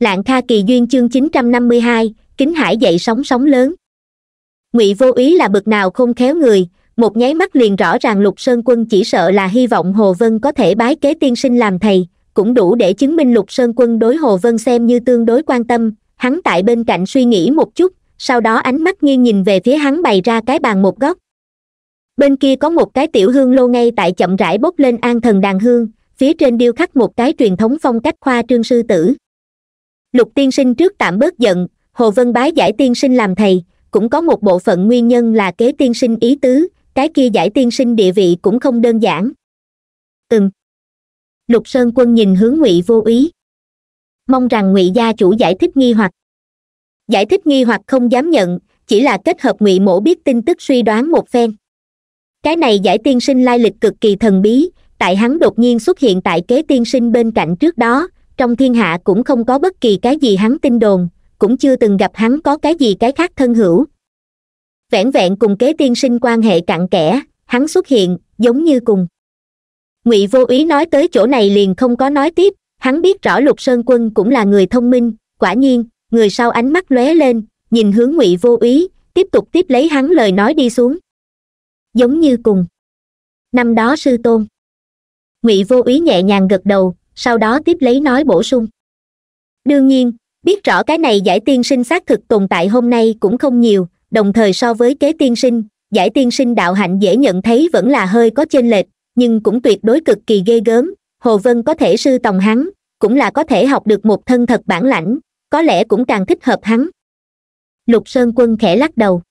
lạng kha kỳ duyên chương 952, kính hải dậy sóng sóng lớn ngụy vô ý là bực nào không khéo người một nháy mắt liền rõ ràng lục sơn quân chỉ sợ là hy vọng hồ vân có thể bái kế tiên sinh làm thầy cũng đủ để chứng minh lục sơn quân đối hồ vân xem như tương đối quan tâm hắn tại bên cạnh suy nghĩ một chút sau đó ánh mắt nghiêng nhìn về phía hắn bày ra cái bàn một góc bên kia có một cái tiểu hương lô ngay tại chậm rãi bốc lên an thần đàn hương phía trên điêu khắc một cái truyền thống phong cách khoa trương sư tử lục tiên sinh trước tạm bớt giận hồ vân bái giải tiên sinh làm thầy cũng có một bộ phận nguyên nhân là kế tiên sinh ý tứ cái kia giải tiên sinh địa vị cũng không đơn giản ừm lục sơn quân nhìn hướng ngụy vô ý mong rằng ngụy gia chủ giải thích nghi hoặc giải thích nghi hoặc không dám nhận chỉ là kết hợp ngụy mổ biết tin tức suy đoán một phen cái này giải tiên sinh lai lịch cực kỳ thần bí tại hắn đột nhiên xuất hiện tại kế tiên sinh bên cạnh trước đó trong thiên hạ cũng không có bất kỳ cái gì hắn tin đồn cũng chưa từng gặp hắn có cái gì cái khác thân hữu vẹn vẹn cùng kế tiên sinh quan hệ cặn kẽ hắn xuất hiện giống như cùng ngụy vô úy nói tới chỗ này liền không có nói tiếp hắn biết rõ lục sơn quân cũng là người thông minh quả nhiên người sau ánh mắt lóe lên nhìn hướng ngụy vô úy tiếp tục tiếp lấy hắn lời nói đi xuống giống như cùng năm đó sư tôn ngụy vô úy nhẹ nhàng gật đầu sau đó tiếp lấy nói bổ sung đương nhiên biết rõ cái này giải tiên sinh xác thực tồn tại hôm nay cũng không nhiều đồng thời so với kế tiên sinh giải tiên sinh đạo hạnh dễ nhận thấy vẫn là hơi có chênh lệch nhưng cũng tuyệt đối cực kỳ ghê gớm hồ vân có thể sư tòng hắn cũng là có thể học được một thân thật bản lãnh có lẽ cũng càng thích hợp hắn lục sơn quân khẽ lắc đầu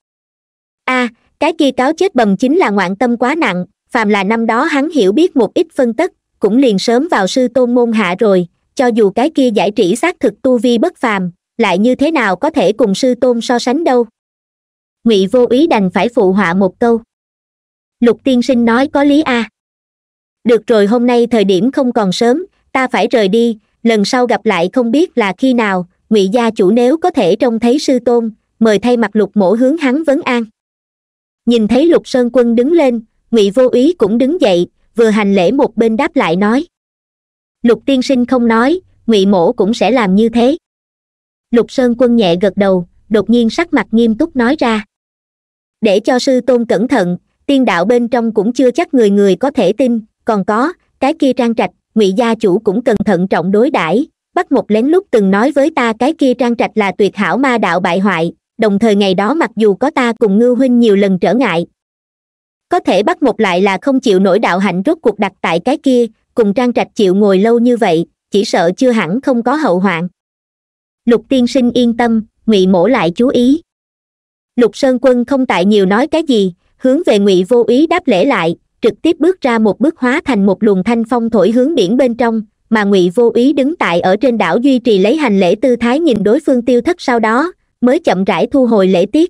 a à, cái kia cáo chết bầm chính là ngoạn tâm quá nặng phàm là năm đó hắn hiểu biết một ít phân tích cũng liền sớm vào sư tôn môn hạ rồi cho dù cái kia giải trí xác thực tu vi bất phàm lại như thế nào có thể cùng sư tôn so sánh đâu ngụy vô ý đành phải phụ họa một câu lục tiên sinh nói có lý a à. được rồi hôm nay thời điểm không còn sớm ta phải rời đi lần sau gặp lại không biết là khi nào ngụy gia chủ nếu có thể trông thấy sư tôn mời thay mặt lục mổ hướng hắn vấn an nhìn thấy lục sơn quân đứng lên ngụy vô ý cũng đứng dậy vừa hành lễ một bên đáp lại nói lục tiên sinh không nói ngụy mổ cũng sẽ làm như thế lục sơn quân nhẹ gật đầu đột nhiên sắc mặt nghiêm túc nói ra để cho sư tôn cẩn thận tiên đạo bên trong cũng chưa chắc người người có thể tin còn có cái kia trang trạch ngụy gia chủ cũng cẩn thận trọng đối đãi bắt một lén lúc từng nói với ta cái kia trang trạch là tuyệt hảo ma đạo bại hoại đồng thời ngày đó mặc dù có ta cùng ngư huynh nhiều lần trở ngại có thể bắt một lại là không chịu nổi đạo hạnh rốt cuộc đặt tại cái kia cùng trang trạch chịu ngồi lâu như vậy chỉ sợ chưa hẳn không có hậu hoạn lục tiên sinh yên tâm ngụy mổ lại chú ý lục sơn quân không tại nhiều nói cái gì hướng về ngụy vô ý đáp lễ lại trực tiếp bước ra một bước hóa thành một luồng thanh phong thổi hướng biển bên trong mà ngụy vô ý đứng tại ở trên đảo duy trì lấy hành lễ tư thái nhìn đối phương tiêu thất sau đó mới chậm rãi thu hồi lễ tiết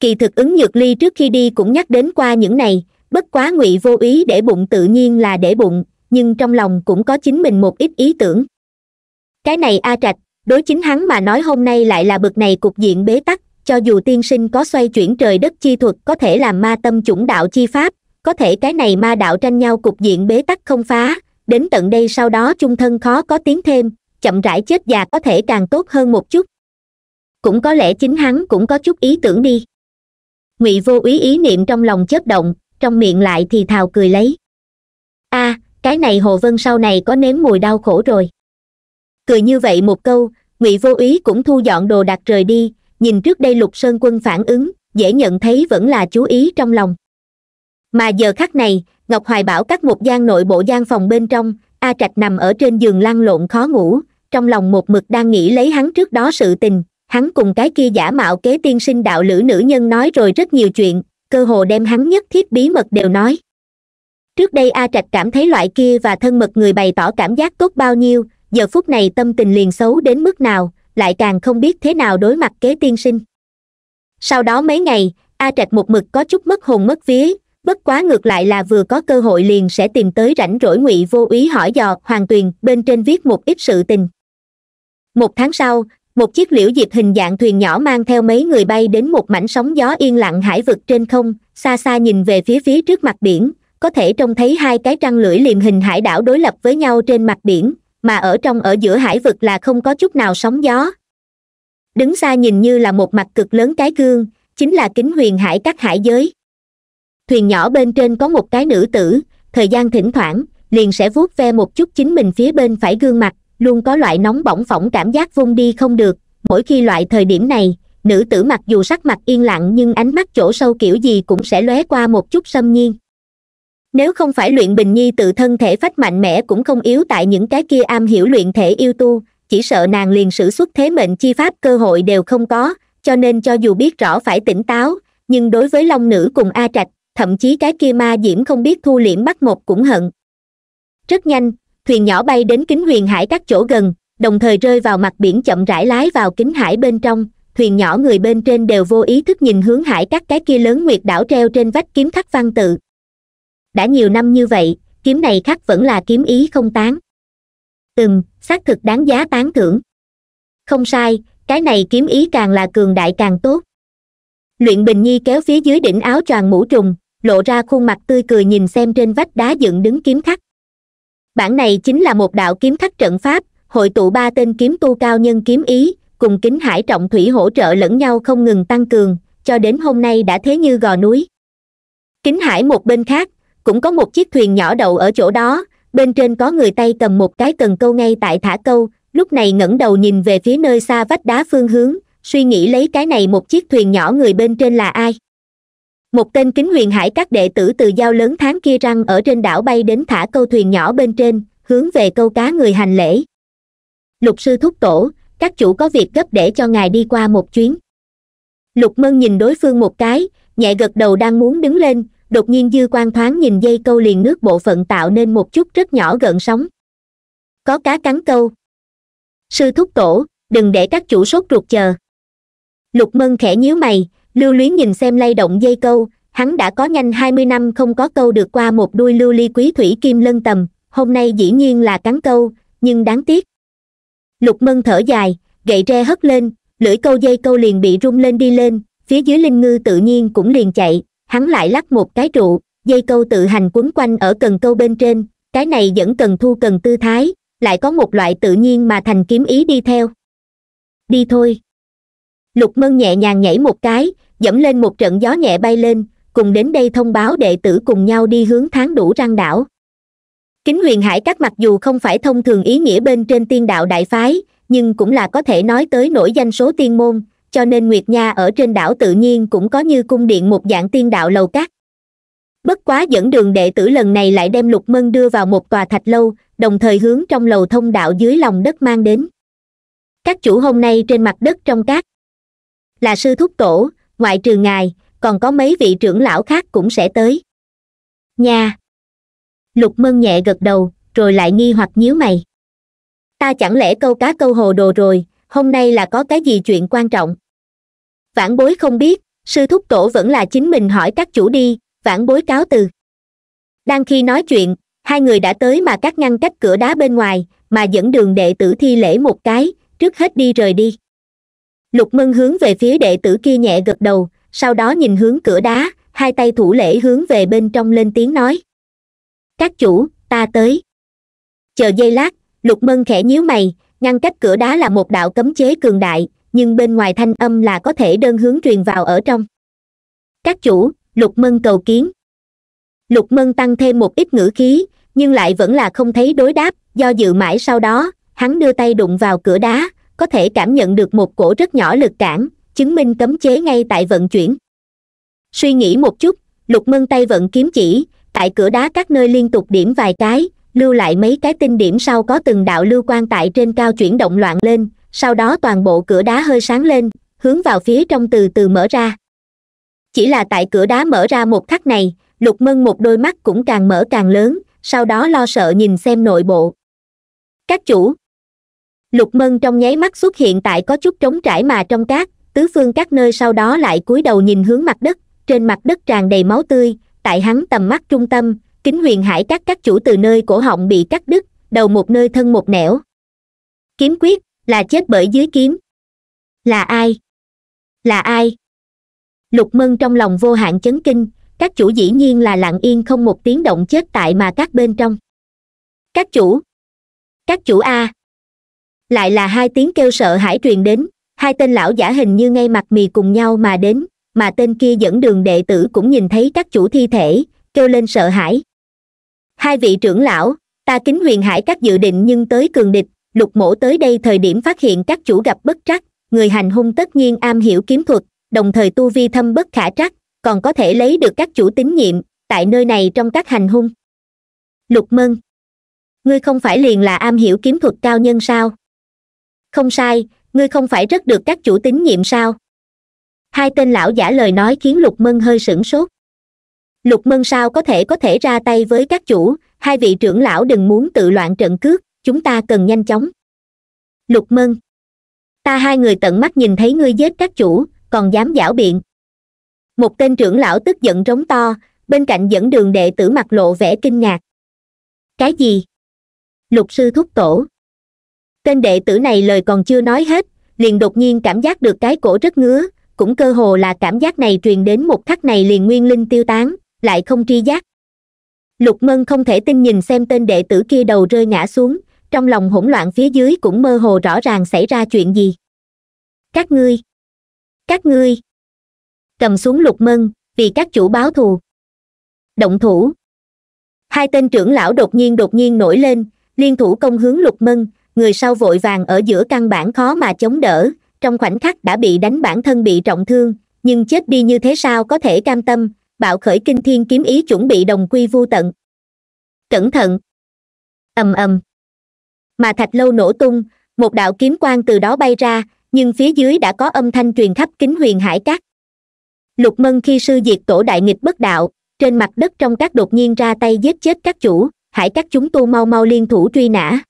kỳ thực ứng nhược ly trước khi đi cũng nhắc đến qua những này bất quá ngụy vô ý để bụng tự nhiên là để bụng nhưng trong lòng cũng có chính mình một ít ý tưởng cái này a trạch đối chính hắn mà nói hôm nay lại là bực này cục diện bế tắc cho dù tiên sinh có xoay chuyển trời đất chi thuật có thể làm ma tâm chủng đạo chi pháp có thể cái này ma đạo tranh nhau cục diện bế tắc không phá đến tận đây sau đó chung thân khó có tiếng thêm chậm rãi chết già có thể càng tốt hơn một chút cũng có lẽ chính hắn cũng có chút ý tưởng đi ngụy vô úy ý niệm trong lòng chớp động trong miệng lại thì thào cười lấy a à, cái này hồ vân sau này có nếm mùi đau khổ rồi cười như vậy một câu ngụy vô úy cũng thu dọn đồ đặt rời đi nhìn trước đây lục sơn quân phản ứng dễ nhận thấy vẫn là chú ý trong lòng mà giờ khắc này ngọc hoài bảo cắt một gian nội bộ gian phòng bên trong a trạch nằm ở trên giường lăn lộn khó ngủ trong lòng một mực đang nghĩ lấy hắn trước đó sự tình hắn cùng cái kia giả mạo kế tiên sinh đạo lữ nữ nhân nói rồi rất nhiều chuyện cơ hồ đem hắn nhất thiết bí mật đều nói trước đây a trạch cảm thấy loại kia và thân mật người bày tỏ cảm giác tốt bao nhiêu giờ phút này tâm tình liền xấu đến mức nào lại càng không biết thế nào đối mặt kế tiên sinh sau đó mấy ngày a trạch một mực có chút mất hồn mất vía bất quá ngược lại là vừa có cơ hội liền sẽ tìm tới rảnh rỗi ngụy vô úy hỏi dò hoàng tuyền bên trên viết một ít sự tình một tháng sau một chiếc liễu diệp hình dạng thuyền nhỏ mang theo mấy người bay đến một mảnh sóng gió yên lặng hải vực trên không xa xa nhìn về phía phía trước mặt biển có thể trông thấy hai cái trăng lưỡi liềm hình hải đảo đối lập với nhau trên mặt biển mà ở trong ở giữa hải vực là không có chút nào sóng gió đứng xa nhìn như là một mặt cực lớn cái gương chính là kính huyền hải các hải giới thuyền nhỏ bên trên có một cái nữ tử thời gian thỉnh thoảng liền sẽ vuốt ve một chút chính mình phía bên phải gương mặt luôn có loại nóng bỏng phỏng cảm giác vung đi không được mỗi khi loại thời điểm này nữ tử mặc dù sắc mặt yên lặng nhưng ánh mắt chỗ sâu kiểu gì cũng sẽ lóe qua một chút xâm nhiên nếu không phải luyện bình nhi tự thân thể phách mạnh mẽ cũng không yếu tại những cái kia am hiểu luyện thể yêu tu chỉ sợ nàng liền sử xuất thế mệnh chi pháp cơ hội đều không có cho nên cho dù biết rõ phải tỉnh táo nhưng đối với long nữ cùng a trạch thậm chí cái kia ma diễm không biết thu liễm bắt một cũng hận rất nhanh thuyền nhỏ bay đến kính huyền hải các chỗ gần đồng thời rơi vào mặt biển chậm rãi lái vào kính hải bên trong thuyền nhỏ người bên trên đều vô ý thức nhìn hướng hải các cái kia lớn nguyệt đảo treo trên vách kiếm khắc văn tự đã nhiều năm như vậy kiếm này khắc vẫn là kiếm ý không tán từng xác thực đáng giá tán thưởng không sai cái này kiếm ý càng là cường đại càng tốt luyện bình nhi kéo phía dưới đỉnh áo choàng mũ trùng lộ ra khuôn mặt tươi cười nhìn xem trên vách đá dựng đứng kiếm khắc bản này chính là một đạo kiếm thắt trận pháp hội tụ ba tên kiếm tu cao nhân kiếm ý cùng kính hải trọng thủy hỗ trợ lẫn nhau không ngừng tăng cường cho đến hôm nay đã thế như gò núi kính hải một bên khác cũng có một chiếc thuyền nhỏ đậu ở chỗ đó bên trên có người tay cầm một cái cần câu ngay tại thả câu lúc này ngẩng đầu nhìn về phía nơi xa vách đá phương hướng suy nghĩ lấy cái này một chiếc thuyền nhỏ người bên trên là ai một tên kính huyền hải các đệ tử từ giao lớn tháng kia răng ở trên đảo bay đến thả câu thuyền nhỏ bên trên hướng về câu cá người hành lễ lục sư thúc tổ các chủ có việc gấp để cho ngài đi qua một chuyến lục mân nhìn đối phương một cái nhẹ gật đầu đang muốn đứng lên đột nhiên dư quan thoáng nhìn dây câu liền nước bộ phận tạo nên một chút rất nhỏ gợn sóng có cá cắn câu sư thúc tổ đừng để các chủ sốt ruột chờ lục mân khẽ nhíu mày lưu luyến nhìn xem lay động dây câu hắn đã có nhanh hai mươi năm không có câu được qua một đuôi lưu ly quý thủy kim lân tầm hôm nay dĩ nhiên là cắn câu nhưng đáng tiếc lục mân thở dài gậy tre hất lên lưỡi câu dây câu liền bị rung lên đi lên phía dưới linh ngư tự nhiên cũng liền chạy hắn lại lắc một cái trụ dây câu tự hành quấn quanh ở cần câu bên trên cái này vẫn cần thu cần tư thái lại có một loại tự nhiên mà thành kiếm ý đi theo đi thôi lục mân nhẹ nhàng nhảy một cái dẫm lên một trận gió nhẹ bay lên cùng đến đây thông báo đệ tử cùng nhau đi hướng tháng đủ răng đảo kính huyền hải các mặc dù không phải thông thường ý nghĩa bên trên tiên đạo đại phái nhưng cũng là có thể nói tới nổi danh số tiên môn cho nên nguyệt nha ở trên đảo tự nhiên cũng có như cung điện một dạng tiên đạo lầu cát bất quá dẫn đường đệ tử lần này lại đem lục mân đưa vào một tòa thạch lâu đồng thời hướng trong lầu thông đạo dưới lòng đất mang đến các chủ hôm nay trên mặt đất trong cát là sư thúc tổ ngoại trừ ngài còn có mấy vị trưởng lão khác cũng sẽ tới nha lục mân nhẹ gật đầu rồi lại nghi hoặc nhíu mày ta chẳng lẽ câu cá câu hồ đồ rồi hôm nay là có cái gì chuyện quan trọng vãn bối không biết sư thúc tổ vẫn là chính mình hỏi các chủ đi vãn bối cáo từ đang khi nói chuyện hai người đã tới mà các ngăn cách cửa đá bên ngoài mà dẫn đường đệ tử thi lễ một cái trước hết đi rời đi lục mân hướng về phía đệ tử kia nhẹ gật đầu sau đó nhìn hướng cửa đá hai tay thủ lễ hướng về bên trong lên tiếng nói các chủ ta tới chờ giây lát lục mân khẽ nhíu mày ngăn cách cửa đá là một đạo cấm chế cường đại nhưng bên ngoài thanh âm là có thể đơn hướng truyền vào ở trong các chủ lục mân cầu kiến lục mân tăng thêm một ít ngữ khí nhưng lại vẫn là không thấy đối đáp do dự mãi sau đó hắn đưa tay đụng vào cửa đá có thể cảm nhận được một cổ rất nhỏ lực cản chứng minh cấm chế ngay tại vận chuyển suy nghĩ một chút lục mân tay vận kiếm chỉ tại cửa đá các nơi liên tục điểm vài cái lưu lại mấy cái tinh điểm sau có từng đạo lưu quan tại trên cao chuyển động loạn lên sau đó toàn bộ cửa đá hơi sáng lên hướng vào phía trong từ từ mở ra chỉ là tại cửa đá mở ra một khắc này lục mân một đôi mắt cũng càng mở càng lớn sau đó lo sợ nhìn xem nội bộ các chủ lục mân trong nháy mắt xuất hiện tại có chút trống trải mà trong cát tứ phương các nơi sau đó lại cúi đầu nhìn hướng mặt đất trên mặt đất tràn đầy máu tươi tại hắn tầm mắt trung tâm kính huyền hải các các chủ từ nơi cổ họng bị cắt đứt đầu một nơi thân một nẻo kiếm quyết là chết bởi dưới kiếm là ai là ai lục mân trong lòng vô hạn chấn kinh các chủ dĩ nhiên là lặng yên không một tiếng động chết tại mà các bên trong các chủ các chủ a lại là hai tiếng kêu sợ hãi truyền đến hai tên lão giả hình như ngay mặt mì cùng nhau mà đến mà tên kia dẫn đường đệ tử cũng nhìn thấy các chủ thi thể kêu lên sợ hãi hai vị trưởng lão ta kính huyền hải các dự định nhưng tới cường địch lục mổ tới đây thời điểm phát hiện các chủ gặp bất trắc người hành hung tất nhiên am hiểu kiếm thuật đồng thời tu vi thâm bất khả trắc còn có thể lấy được các chủ tín nhiệm tại nơi này trong các hành hung lục mân ngươi không phải liền là am hiểu kiếm thuật cao nhân sao không sai ngươi không phải rất được các chủ tín nhiệm sao hai tên lão giả lời nói khiến lục mân hơi sửng sốt lục mân sao có thể có thể ra tay với các chủ hai vị trưởng lão đừng muốn tự loạn trận cước, chúng ta cần nhanh chóng lục mân ta hai người tận mắt nhìn thấy ngươi giết các chủ còn dám giảo biện một tên trưởng lão tức giận rống to bên cạnh dẫn đường đệ tử mặt lộ vẻ kinh ngạc cái gì lục sư thúc tổ tên đệ tử này lời còn chưa nói hết liền đột nhiên cảm giác được cái cổ rất ngứa cũng cơ hồ là cảm giác này truyền đến một khắc này liền nguyên linh tiêu tán lại không tri giác lục mân không thể tin nhìn xem tên đệ tử kia đầu rơi ngã xuống trong lòng hỗn loạn phía dưới cũng mơ hồ rõ ràng xảy ra chuyện gì các ngươi các ngươi cầm xuống lục mân vì các chủ báo thù động thủ hai tên trưởng lão đột nhiên đột nhiên nổi lên liên thủ công hướng lục mân người sau vội vàng ở giữa căn bản khó mà chống đỡ trong khoảnh khắc đã bị đánh bản thân bị trọng thương nhưng chết đi như thế sao có thể cam tâm bạo khởi kinh thiên kiếm ý chuẩn bị đồng quy vô tận cẩn thận ầm ầm mà thạch lâu nổ tung một đạo kiếm quang từ đó bay ra nhưng phía dưới đã có âm thanh truyền khắp kính huyền hải cát lục mân khi sư diệt tổ đại nghịch bất đạo trên mặt đất trong các đột nhiên ra tay giết chết các chủ hải các chúng tu mau mau liên thủ truy nã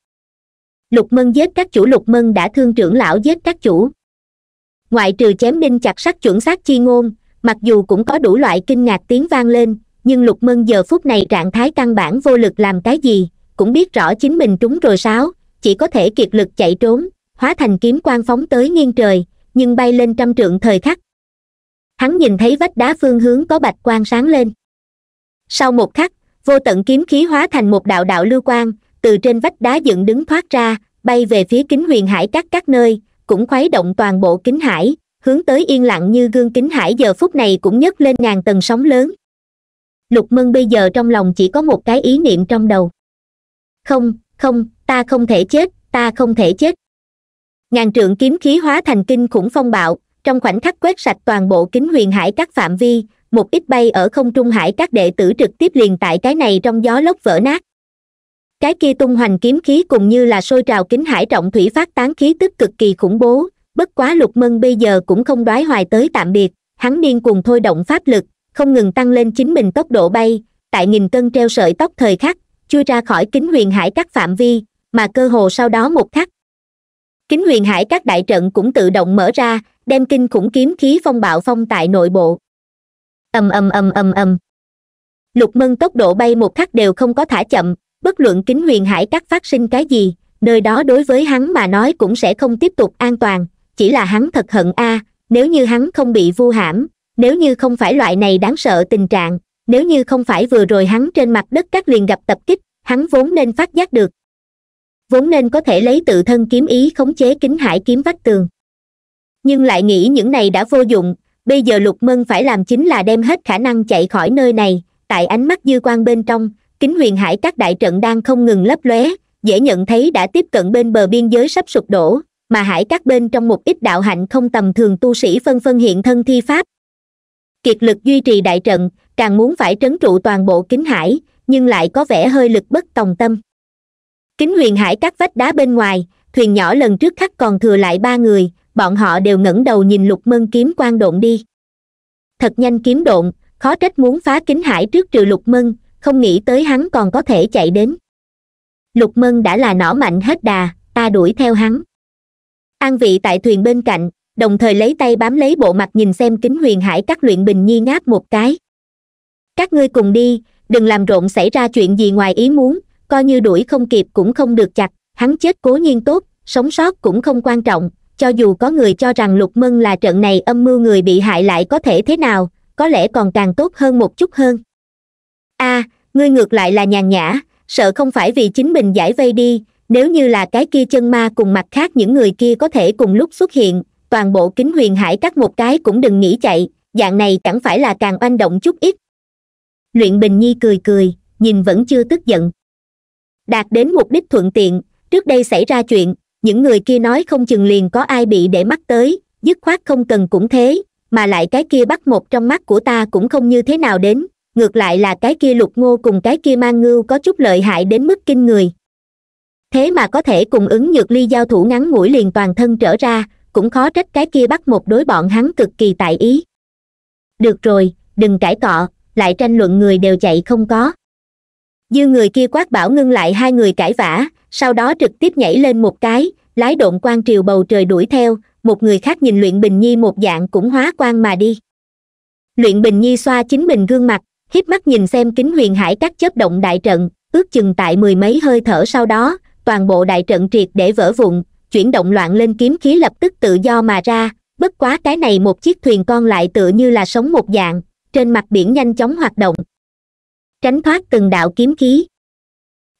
lục mân giết các chủ lục mân đã thương trưởng lão giết các chủ ngoại trừ chém đinh chặt sắt chuẩn xác chi ngôn mặc dù cũng có đủ loại kinh ngạc tiếng vang lên nhưng lục mân giờ phút này trạng thái căn bản vô lực làm cái gì cũng biết rõ chính mình trúng rồi sáo chỉ có thể kiệt lực chạy trốn hóa thành kiếm quan phóng tới nghiêng trời nhưng bay lên trăm trượng thời khắc hắn nhìn thấy vách đá phương hướng có bạch quan sáng lên sau một khắc vô tận kiếm khí hóa thành một đạo đạo lưu quan từ trên vách đá dựng đứng thoát ra bay về phía kính huyền hải các các nơi cũng khuấy động toàn bộ kính hải hướng tới yên lặng như gương kính hải giờ phút này cũng nhấc lên ngàn tầng sóng lớn lục mân bây giờ trong lòng chỉ có một cái ý niệm trong đầu không không ta không thể chết ta không thể chết ngàn trượng kiếm khí hóa thành kinh khủng phong bạo trong khoảnh khắc quét sạch toàn bộ kính huyền hải các phạm vi một ít bay ở không trung hải các đệ tử trực tiếp liền tại cái này trong gió lốc vỡ nát cái kia tung hoành kiếm khí cùng như là sôi trào kính hải trọng thủy phát tán khí tức cực kỳ khủng bố bất quá lục mân bây giờ cũng không đoái hoài tới tạm biệt hắn điên cùng thôi động pháp lực không ngừng tăng lên chính mình tốc độ bay tại nghìn cân treo sợi tóc thời khắc chui ra khỏi kính huyền hải các phạm vi mà cơ hồ sau đó một khắc kính huyền hải các đại trận cũng tự động mở ra đem kinh khủng kiếm khí phong bạo phong tại nội bộ ầm ầm ầm ầm ầm lục mân tốc độ bay một khắc đều không có thả chậm bất luận kính huyền hải các phát sinh cái gì nơi đó đối với hắn mà nói cũng sẽ không tiếp tục an toàn chỉ là hắn thật hận a à, nếu như hắn không bị vu hãm nếu như không phải loại này đáng sợ tình trạng nếu như không phải vừa rồi hắn trên mặt đất các liền gặp tập kích hắn vốn nên phát giác được vốn nên có thể lấy tự thân kiếm ý khống chế kính hải kiếm vách tường nhưng lại nghĩ những này đã vô dụng bây giờ lục mân phải làm chính là đem hết khả năng chạy khỏi nơi này tại ánh mắt dư quan bên trong kính huyền hải các đại trận đang không ngừng lấp lóe dễ nhận thấy đã tiếp cận bên bờ biên giới sắp sụp đổ mà hải các bên trong một ít đạo hạnh không tầm thường tu sĩ phân phân hiện thân thi pháp kiệt lực duy trì đại trận càng muốn phải trấn trụ toàn bộ kính hải nhưng lại có vẻ hơi lực bất tòng tâm kính huyền hải các vách đá bên ngoài thuyền nhỏ lần trước khắc còn thừa lại ba người bọn họ đều ngẩng đầu nhìn lục mân kiếm quan độn đi thật nhanh kiếm độn khó trách muốn phá kính hải trước trừ lục mân không nghĩ tới hắn còn có thể chạy đến lục mân đã là nỏ mạnh hết đà ta đuổi theo hắn an vị tại thuyền bên cạnh đồng thời lấy tay bám lấy bộ mặt nhìn xem kính huyền hải các luyện bình nhi ngáp một cái các ngươi cùng đi đừng làm rộn xảy ra chuyện gì ngoài ý muốn coi như đuổi không kịp cũng không được chặt hắn chết cố nhiên tốt sống sót cũng không quan trọng cho dù có người cho rằng lục mân là trận này âm mưu người bị hại lại có thể thế nào có lẽ còn càng tốt hơn một chút hơn a à, ngươi ngược lại là nhàn nhã sợ không phải vì chính mình giải vây đi nếu như là cái kia chân ma cùng mặt khác những người kia có thể cùng lúc xuất hiện toàn bộ kính huyền hải cắt một cái cũng đừng nghĩ chạy dạng này chẳng phải là càng oanh động chút ít luyện bình nhi cười cười nhìn vẫn chưa tức giận đạt đến mục đích thuận tiện trước đây xảy ra chuyện những người kia nói không chừng liền có ai bị để mắt tới dứt khoát không cần cũng thế mà lại cái kia bắt một trong mắt của ta cũng không như thế nào đến ngược lại là cái kia lục ngô cùng cái kia mang ngưu có chút lợi hại đến mức kinh người thế mà có thể cùng ứng nhược ly giao thủ ngắn ngủi liền toàn thân trở ra cũng khó trách cái kia bắt một đối bọn hắn cực kỳ tại ý được rồi đừng cãi cọ lại tranh luận người đều chạy không có dư người kia quát bảo ngưng lại hai người cãi vã sau đó trực tiếp nhảy lên một cái lái độn quan triều bầu trời đuổi theo một người khác nhìn luyện bình nhi một dạng cũng hóa quan mà đi luyện bình nhi xoa chính mình gương mặt híp mắt nhìn xem kính huyền hải các chớp động đại trận ước chừng tại mười mấy hơi thở sau đó toàn bộ đại trận triệt để vỡ vụn chuyển động loạn lên kiếm khí lập tức tự do mà ra bất quá cái này một chiếc thuyền con lại tựa như là sống một dạng trên mặt biển nhanh chóng hoạt động tránh thoát từng đạo kiếm khí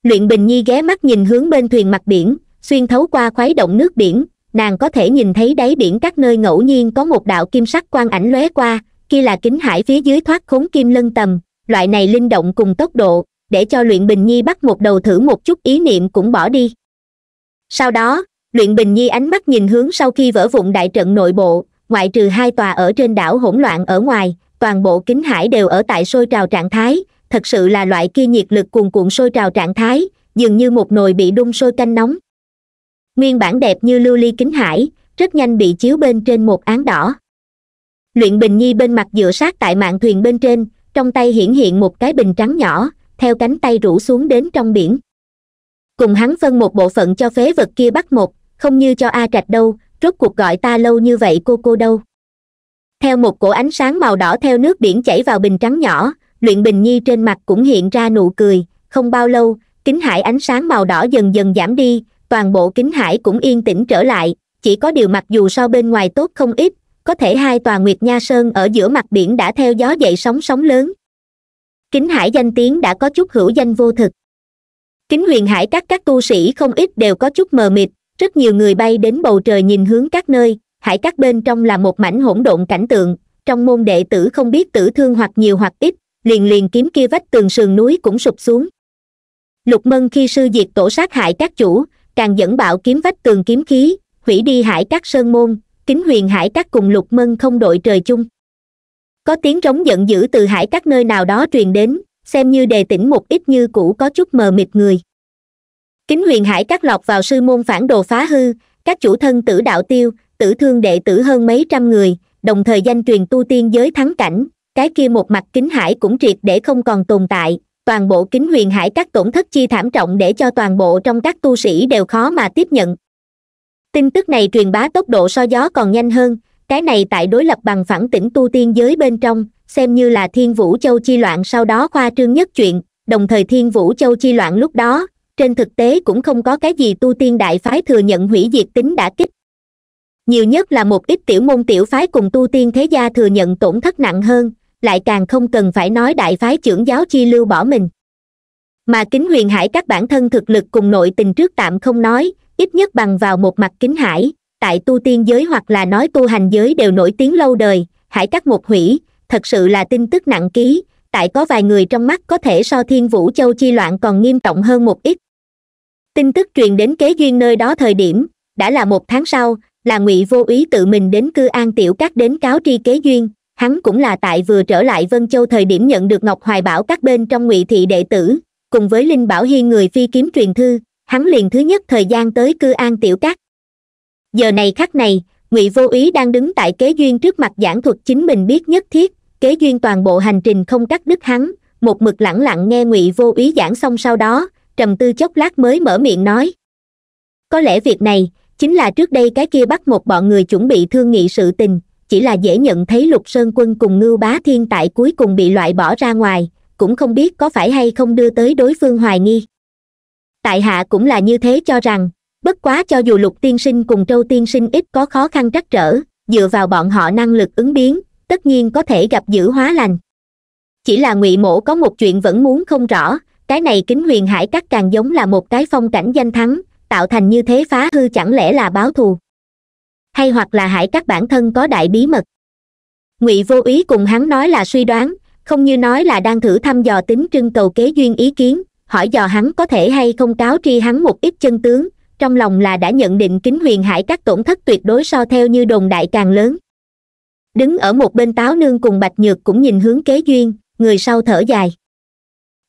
luyện bình nhi ghé mắt nhìn hướng bên thuyền mặt biển xuyên thấu qua khuấy động nước biển nàng có thể nhìn thấy đáy biển các nơi ngẫu nhiên có một đạo kim sắc quang ảnh lóe qua kia là kính hải phía dưới thoát khốn kim lân tầm loại này linh động cùng tốc độ để cho luyện bình nhi bắt một đầu thử một chút ý niệm cũng bỏ đi sau đó luyện bình nhi ánh mắt nhìn hướng sau khi vỡ vụn đại trận nội bộ ngoại trừ hai tòa ở trên đảo hỗn loạn ở ngoài toàn bộ kính hải đều ở tại sôi trào trạng thái thật sự là loại kia nhiệt lực cuồn cuộn sôi trào trạng thái dường như một nồi bị đun sôi canh nóng nguyên bản đẹp như lưu ly kính hải rất nhanh bị chiếu bên trên một án đỏ luyện bình nhi bên mặt dựa sát tại mạn thuyền bên trên trong tay hiển hiện một cái bình trắng nhỏ theo cánh tay rủ xuống đến trong biển cùng hắn phân một bộ phận cho phế vật kia bắt một không như cho a trạch đâu rốt cuộc gọi ta lâu như vậy cô cô đâu theo một cổ ánh sáng màu đỏ theo nước biển chảy vào bình trắng nhỏ luyện bình nhi trên mặt cũng hiện ra nụ cười không bao lâu kính hải ánh sáng màu đỏ dần dần giảm đi toàn bộ kính hải cũng yên tĩnh trở lại chỉ có điều mặc dù so bên ngoài tốt không ít có thể hai tòa nguyệt nha sơn ở giữa mặt biển đã theo gió dậy sóng sóng lớn kính hải danh tiếng đã có chút hữu danh vô thực kính huyền hải các các tu sĩ không ít đều có chút mờ mịt rất nhiều người bay đến bầu trời nhìn hướng các nơi hải các bên trong là một mảnh hỗn độn cảnh tượng trong môn đệ tử không biết tử thương hoặc nhiều hoặc ít liền liền kiếm kia vách tường sườn núi cũng sụp xuống lục mân khi sư diệt tổ sát hại các chủ càng dẫn bạo kiếm vách tường kiếm khí hủy đi hải các sơn môn kính huyền hải các cùng lục mân không đội trời chung có tiếng rống giận dữ từ hải các nơi nào đó truyền đến xem như đề tỉnh một ít như cũ có chút mờ mịt người kính huyền hải các lọt vào sư môn phản đồ phá hư các chủ thân tử đạo tiêu tử thương đệ tử hơn mấy trăm người đồng thời danh truyền tu tiên giới thắng cảnh cái kia một mặt kính hải cũng triệt để không còn tồn tại toàn bộ kính huyền hải các tổn thất chi thảm trọng để cho toàn bộ trong các tu sĩ đều khó mà tiếp nhận tin tức này truyền bá tốc độ so gió còn nhanh hơn cái này tại đối lập bằng phẳng tỉnh tu tiên giới bên trong xem như là thiên vũ châu chi loạn sau đó khoa trương nhất chuyện đồng thời thiên vũ châu chi loạn lúc đó trên thực tế cũng không có cái gì tu tiên đại phái thừa nhận hủy diệt tính đã kích nhiều nhất là một ít tiểu môn tiểu phái cùng tu tiên thế gia thừa nhận tổn thất nặng hơn lại càng không cần phải nói đại phái trưởng giáo chi lưu bỏ mình mà kính huyền hải các bản thân thực lực cùng nội tình trước tạm không nói ít nhất bằng vào một mặt kính hải tại tu tiên giới hoặc là nói tu hành giới đều nổi tiếng lâu đời hải cắt một hủy thật sự là tin tức nặng ký tại có vài người trong mắt có thể so thiên vũ châu chi loạn còn nghiêm trọng hơn một ít tin tức truyền đến kế duyên nơi đó thời điểm đã là một tháng sau là ngụy vô ý tự mình đến cư an tiểu các đến cáo tri kế duyên hắn cũng là tại vừa trở lại vân châu thời điểm nhận được ngọc hoài bảo các bên trong ngụy thị đệ tử cùng với linh bảo hiên người phi kiếm truyền thư hắn liền thứ nhất thời gian tới cư an tiểu cát giờ này khắc này ngụy vô ý đang đứng tại kế duyên trước mặt giảng thuật chính mình biết nhất thiết kế duyên toàn bộ hành trình không cắt đứt hắn một mực lẳng lặng nghe ngụy vô ý giảng xong sau đó trầm tư chốc lát mới mở miệng nói có lẽ việc này chính là trước đây cái kia bắt một bọn người chuẩn bị thương nghị sự tình chỉ là dễ nhận thấy lục sơn quân cùng ngưu bá thiên tại cuối cùng bị loại bỏ ra ngoài cũng không biết có phải hay không đưa tới đối phương hoài nghi tại hạ cũng là như thế cho rằng bất quá cho dù lục tiên sinh cùng trâu tiên sinh ít có khó khăn trắc trở dựa vào bọn họ năng lực ứng biến tất nhiên có thể gặp giữ hóa lành chỉ là ngụy mổ có một chuyện vẫn muốn không rõ cái này kính huyền hải cắt càng giống là một cái phong cảnh danh thắng tạo thành như thế phá hư chẳng lẽ là báo thù hay hoặc là hải cắt bản thân có đại bí mật ngụy vô ý cùng hắn nói là suy đoán không như nói là đang thử thăm dò tính trưng cầu kế duyên ý kiến hỏi dò hắn có thể hay không cáo tri hắn một ít chân tướng trong lòng là đã nhận định kính huyền hải các tổn thất tuyệt đối so theo như đồn đại càng lớn đứng ở một bên táo nương cùng bạch nhược cũng nhìn hướng kế duyên người sau thở dài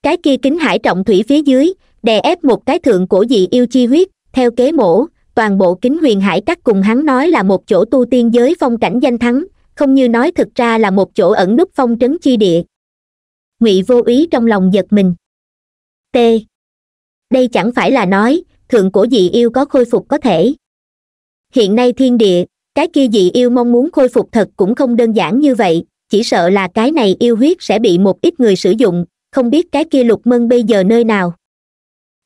cái kia kính hải trọng thủy phía dưới đè ép một cái thượng cổ dị yêu chi huyết theo kế mổ toàn bộ kính huyền hải các cùng hắn nói là một chỗ tu tiên giới phong cảnh danh thắng không như nói thực ra là một chỗ ẩn núp phong trấn chi địa ngụy vô ý trong lòng giật mình t đây chẳng phải là nói thượng cổ dị yêu có khôi phục có thể hiện nay thiên địa cái kia dị yêu mong muốn khôi phục thật cũng không đơn giản như vậy chỉ sợ là cái này yêu huyết sẽ bị một ít người sử dụng không biết cái kia lục mân bây giờ nơi nào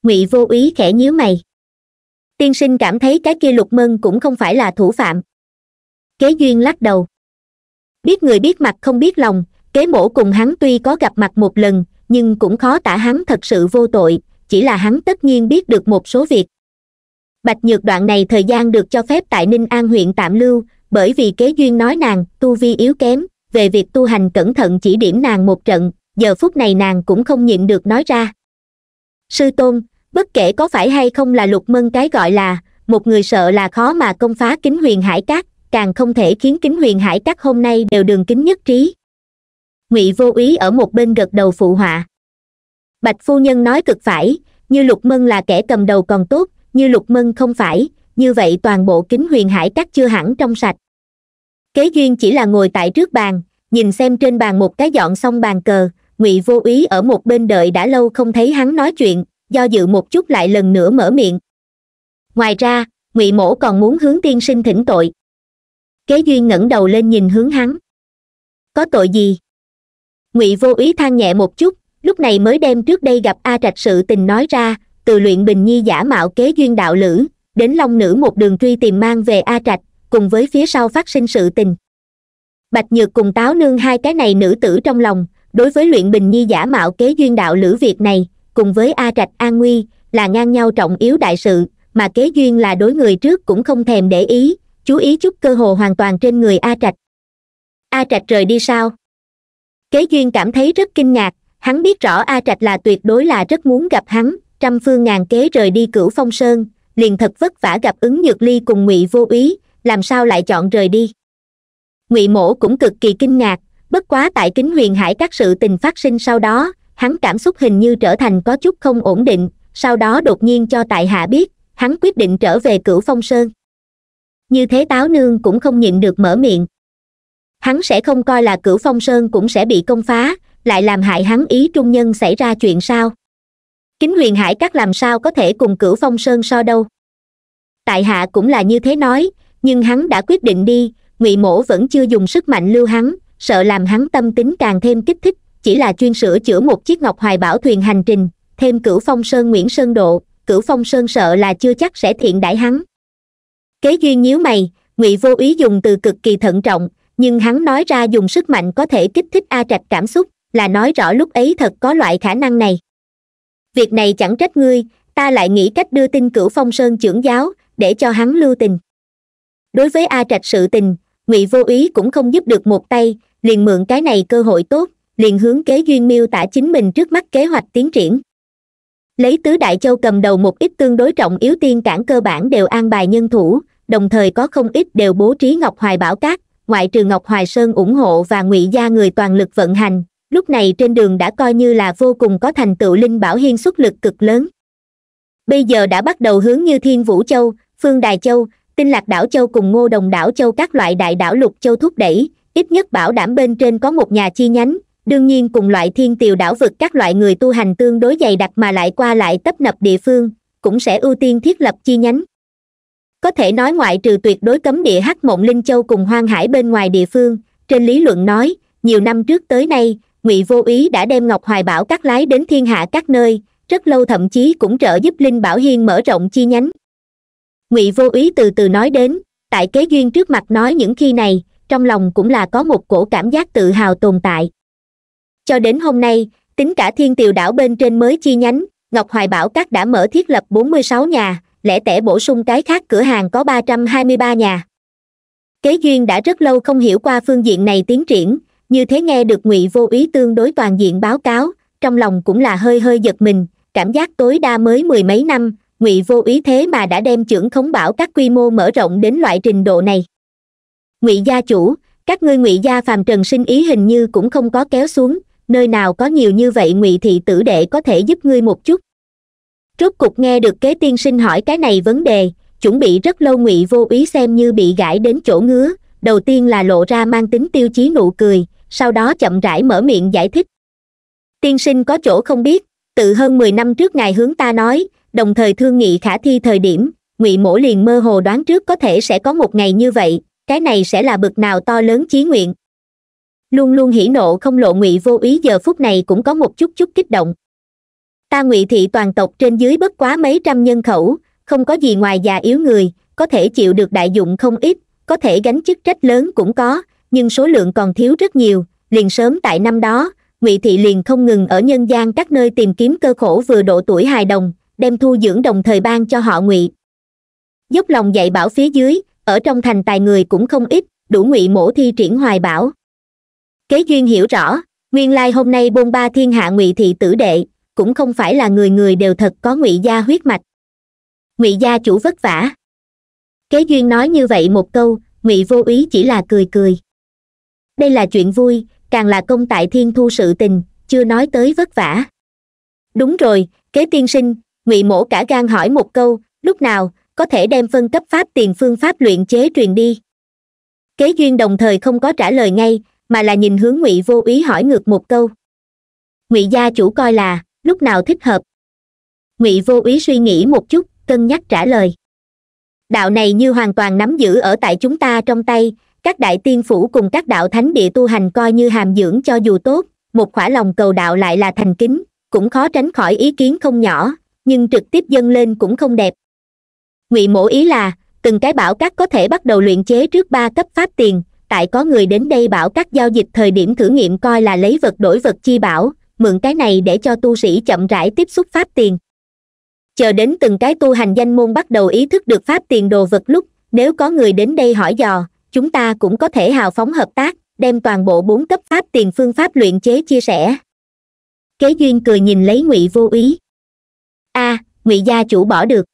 ngụy vô ý khẽ nhíu mày tiên sinh cảm thấy cái kia lục mân cũng không phải là thủ phạm kế duyên lắc đầu biết người biết mặt không biết lòng kế mổ cùng hắn tuy có gặp mặt một lần nhưng cũng khó tả hắn thật sự vô tội chỉ là hắn tất nhiên biết được một số việc bạch nhược đoạn này thời gian được cho phép tại ninh an huyện tạm lưu bởi vì kế duyên nói nàng tu vi yếu kém về việc tu hành cẩn thận chỉ điểm nàng một trận giờ phút này nàng cũng không nhịn được nói ra sư tôn bất kể có phải hay không là lục mân cái gọi là một người sợ là khó mà công phá kính huyền hải cát càng không thể khiến kính huyền hải cát hôm nay đều đường kính nhất trí ngụy vô ý ở một bên gật đầu phụ họa bạch phu nhân nói cực phải như lục mân là kẻ cầm đầu còn tốt như lục mân không phải như vậy toàn bộ kính huyền hải cắt chưa hẳn trong sạch kế duyên chỉ là ngồi tại trước bàn nhìn xem trên bàn một cái dọn xong bàn cờ ngụy vô ý ở một bên đợi đã lâu không thấy hắn nói chuyện do dự một chút lại lần nữa mở miệng ngoài ra ngụy mổ còn muốn hướng tiên sinh thỉnh tội kế duyên ngẩng đầu lên nhìn hướng hắn có tội gì ngụy vô ý than nhẹ một chút lúc này mới đem trước đây gặp a trạch sự tình nói ra từ luyện bình nhi giả mạo kế duyên đạo lữ đến long nữ một đường truy tìm mang về a trạch cùng với phía sau phát sinh sự tình bạch nhược cùng táo nương hai cái này nữ tử trong lòng đối với luyện bình nhi giả mạo kế duyên đạo lữ việc này cùng với a trạch an nguy là ngang nhau trọng yếu đại sự mà kế duyên là đối người trước cũng không thèm để ý chú ý chút cơ hồ hoàn toàn trên người a trạch a trạch rời đi sao kế duyên cảm thấy rất kinh ngạc hắn biết rõ a trạch là tuyệt đối là rất muốn gặp hắn trăm phương ngàn kế rời đi cửu phong sơn liền thật vất vả gặp ứng nhược ly cùng ngụy vô úy làm sao lại chọn rời đi ngụy mổ cũng cực kỳ kinh ngạc bất quá tại kính huyền hải các sự tình phát sinh sau đó hắn cảm xúc hình như trở thành có chút không ổn định sau đó đột nhiên cho tại hạ biết hắn quyết định trở về cửu phong sơn như thế táo nương cũng không nhịn được mở miệng hắn sẽ không coi là cửu phong sơn cũng sẽ bị công phá lại làm hại hắn ý trung nhân xảy ra chuyện sao kính huyền hải các làm sao có thể cùng cửu phong sơn so đâu tại hạ cũng là như thế nói nhưng hắn đã quyết định đi ngụy mổ vẫn chưa dùng sức mạnh lưu hắn sợ làm hắn tâm tính càng thêm kích thích chỉ là chuyên sửa chữa một chiếc ngọc hoài bảo thuyền hành trình thêm cửu phong sơn nguyễn sơn độ cửu phong sơn sợ là chưa chắc sẽ thiện đãi hắn kế duyên nhíu mày ngụy vô ý dùng từ cực kỳ thận trọng nhưng hắn nói ra dùng sức mạnh có thể kích thích a trạch cảm xúc là nói rõ lúc ấy thật có loại khả năng này việc này chẳng trách ngươi ta lại nghĩ cách đưa tin cửu phong sơn trưởng giáo để cho hắn lưu tình đối với a trạch sự tình ngụy vô ý cũng không giúp được một tay liền mượn cái này cơ hội tốt liền hướng kế duyên miêu tả chính mình trước mắt kế hoạch tiến triển lấy tứ đại châu cầm đầu một ít tương đối trọng yếu tiên cản cơ bản đều an bài nhân thủ đồng thời có không ít đều bố trí ngọc hoài bảo cát ngoại trừ Ngọc Hoài Sơn ủng hộ và ngụy gia người toàn lực vận hành, lúc này trên đường đã coi như là vô cùng có thành tựu Linh Bảo Hiên xuất lực cực lớn. Bây giờ đã bắt đầu hướng như Thiên Vũ Châu, Phương Đài Châu, Tinh Lạc Đảo Châu cùng Ngô Đồng Đảo Châu các loại đại đảo Lục Châu thúc đẩy, ít nhất bảo đảm bên trên có một nhà chi nhánh, đương nhiên cùng loại thiên tiều đảo vực các loại người tu hành tương đối dày đặc mà lại qua lại tấp nập địa phương, cũng sẽ ưu tiên thiết lập chi nhánh có thể nói ngoại trừ tuyệt đối cấm địa hắc mộng linh châu cùng hoang hải bên ngoài địa phương trên lý luận nói nhiều năm trước tới nay ngụy vô ý đã đem ngọc hoài bảo các lái đến thiên hạ các nơi rất lâu thậm chí cũng trợ giúp linh bảo hiên mở rộng chi nhánh ngụy vô ý từ từ nói đến tại kế duyên trước mặt nói những khi này trong lòng cũng là có một cổ cảm giác tự hào tồn tại cho đến hôm nay tính cả thiên tiều đảo bên trên mới chi nhánh ngọc hoài bảo các đã mở thiết lập bốn mươi sáu nhà lẽ tẻ bổ sung cái khác cửa hàng có 323 nhà kế duyên đã rất lâu không hiểu qua phương diện này tiến triển như thế nghe được ngụy vô ý tương đối toàn diện báo cáo trong lòng cũng là hơi hơi giật mình cảm giác tối đa mới mười mấy năm ngụy vô ý thế mà đã đem trưởng khống bảo các quy mô mở rộng đến loại trình độ này ngụy gia chủ các ngươi ngụy gia phàm trần sinh ý hình như cũng không có kéo xuống nơi nào có nhiều như vậy ngụy thị tử đệ có thể giúp ngươi một chút rốt cục nghe được kế tiên sinh hỏi cái này vấn đề chuẩn bị rất lâu ngụy vô úy xem như bị gãi đến chỗ ngứa đầu tiên là lộ ra mang tính tiêu chí nụ cười sau đó chậm rãi mở miệng giải thích tiên sinh có chỗ không biết tự hơn mười năm trước ngài hướng ta nói đồng thời thương nghị khả thi thời điểm ngụy mổ liền mơ hồ đoán trước có thể sẽ có một ngày như vậy cái này sẽ là bực nào to lớn chí nguyện luôn luôn hỉ nộ không lộ ngụy vô ý giờ phút này cũng có một chút chút kích động ta ngụy thị toàn tộc trên dưới bất quá mấy trăm nhân khẩu không có gì ngoài già yếu người có thể chịu được đại dụng không ít có thể gánh chức trách lớn cũng có nhưng số lượng còn thiếu rất nhiều liền sớm tại năm đó ngụy thị liền không ngừng ở nhân gian các nơi tìm kiếm cơ khổ vừa độ tuổi hài đồng đem thu dưỡng đồng thời ban cho họ ngụy dốc lòng dạy bảo phía dưới ở trong thành tài người cũng không ít đủ ngụy mổ thi triển hoài bảo kế duyên hiểu rõ nguyên lai hôm nay bôn ba thiên hạ ngụy thị tử đệ cũng không phải là người người đều thật có ngụy gia huyết mạch ngụy gia chủ vất vả kế duyên nói như vậy một câu ngụy vô úy chỉ là cười cười đây là chuyện vui càng là công tại thiên thu sự tình chưa nói tới vất vả đúng rồi kế tiên sinh ngụy mổ cả gan hỏi một câu lúc nào có thể đem phân cấp pháp tiền phương pháp luyện chế truyền đi kế duyên đồng thời không có trả lời ngay mà là nhìn hướng ngụy vô úy hỏi ngược một câu ngụy gia chủ coi là lúc nào thích hợp ngụy vô úy suy nghĩ một chút cân nhắc trả lời đạo này như hoàn toàn nắm giữ ở tại chúng ta trong tay các đại tiên phủ cùng các đạo thánh địa tu hành coi như hàm dưỡng cho dù tốt một khỏa lòng cầu đạo lại là thành kính cũng khó tránh khỏi ý kiến không nhỏ nhưng trực tiếp dâng lên cũng không đẹp ngụy mổ ý là từng cái bảo các có thể bắt đầu luyện chế trước ba cấp pháp tiền tại có người đến đây bảo các giao dịch thời điểm thử nghiệm coi là lấy vật đổi vật chi bảo mượn cái này để cho tu sĩ chậm rãi tiếp xúc pháp tiền chờ đến từng cái tu hành danh môn bắt đầu ý thức được pháp tiền đồ vật lúc nếu có người đến đây hỏi dò chúng ta cũng có thể hào phóng hợp tác đem toàn bộ bốn cấp pháp tiền phương pháp luyện chế chia sẻ kế duyên cười nhìn lấy ngụy vô ý a à, ngụy gia chủ bỏ được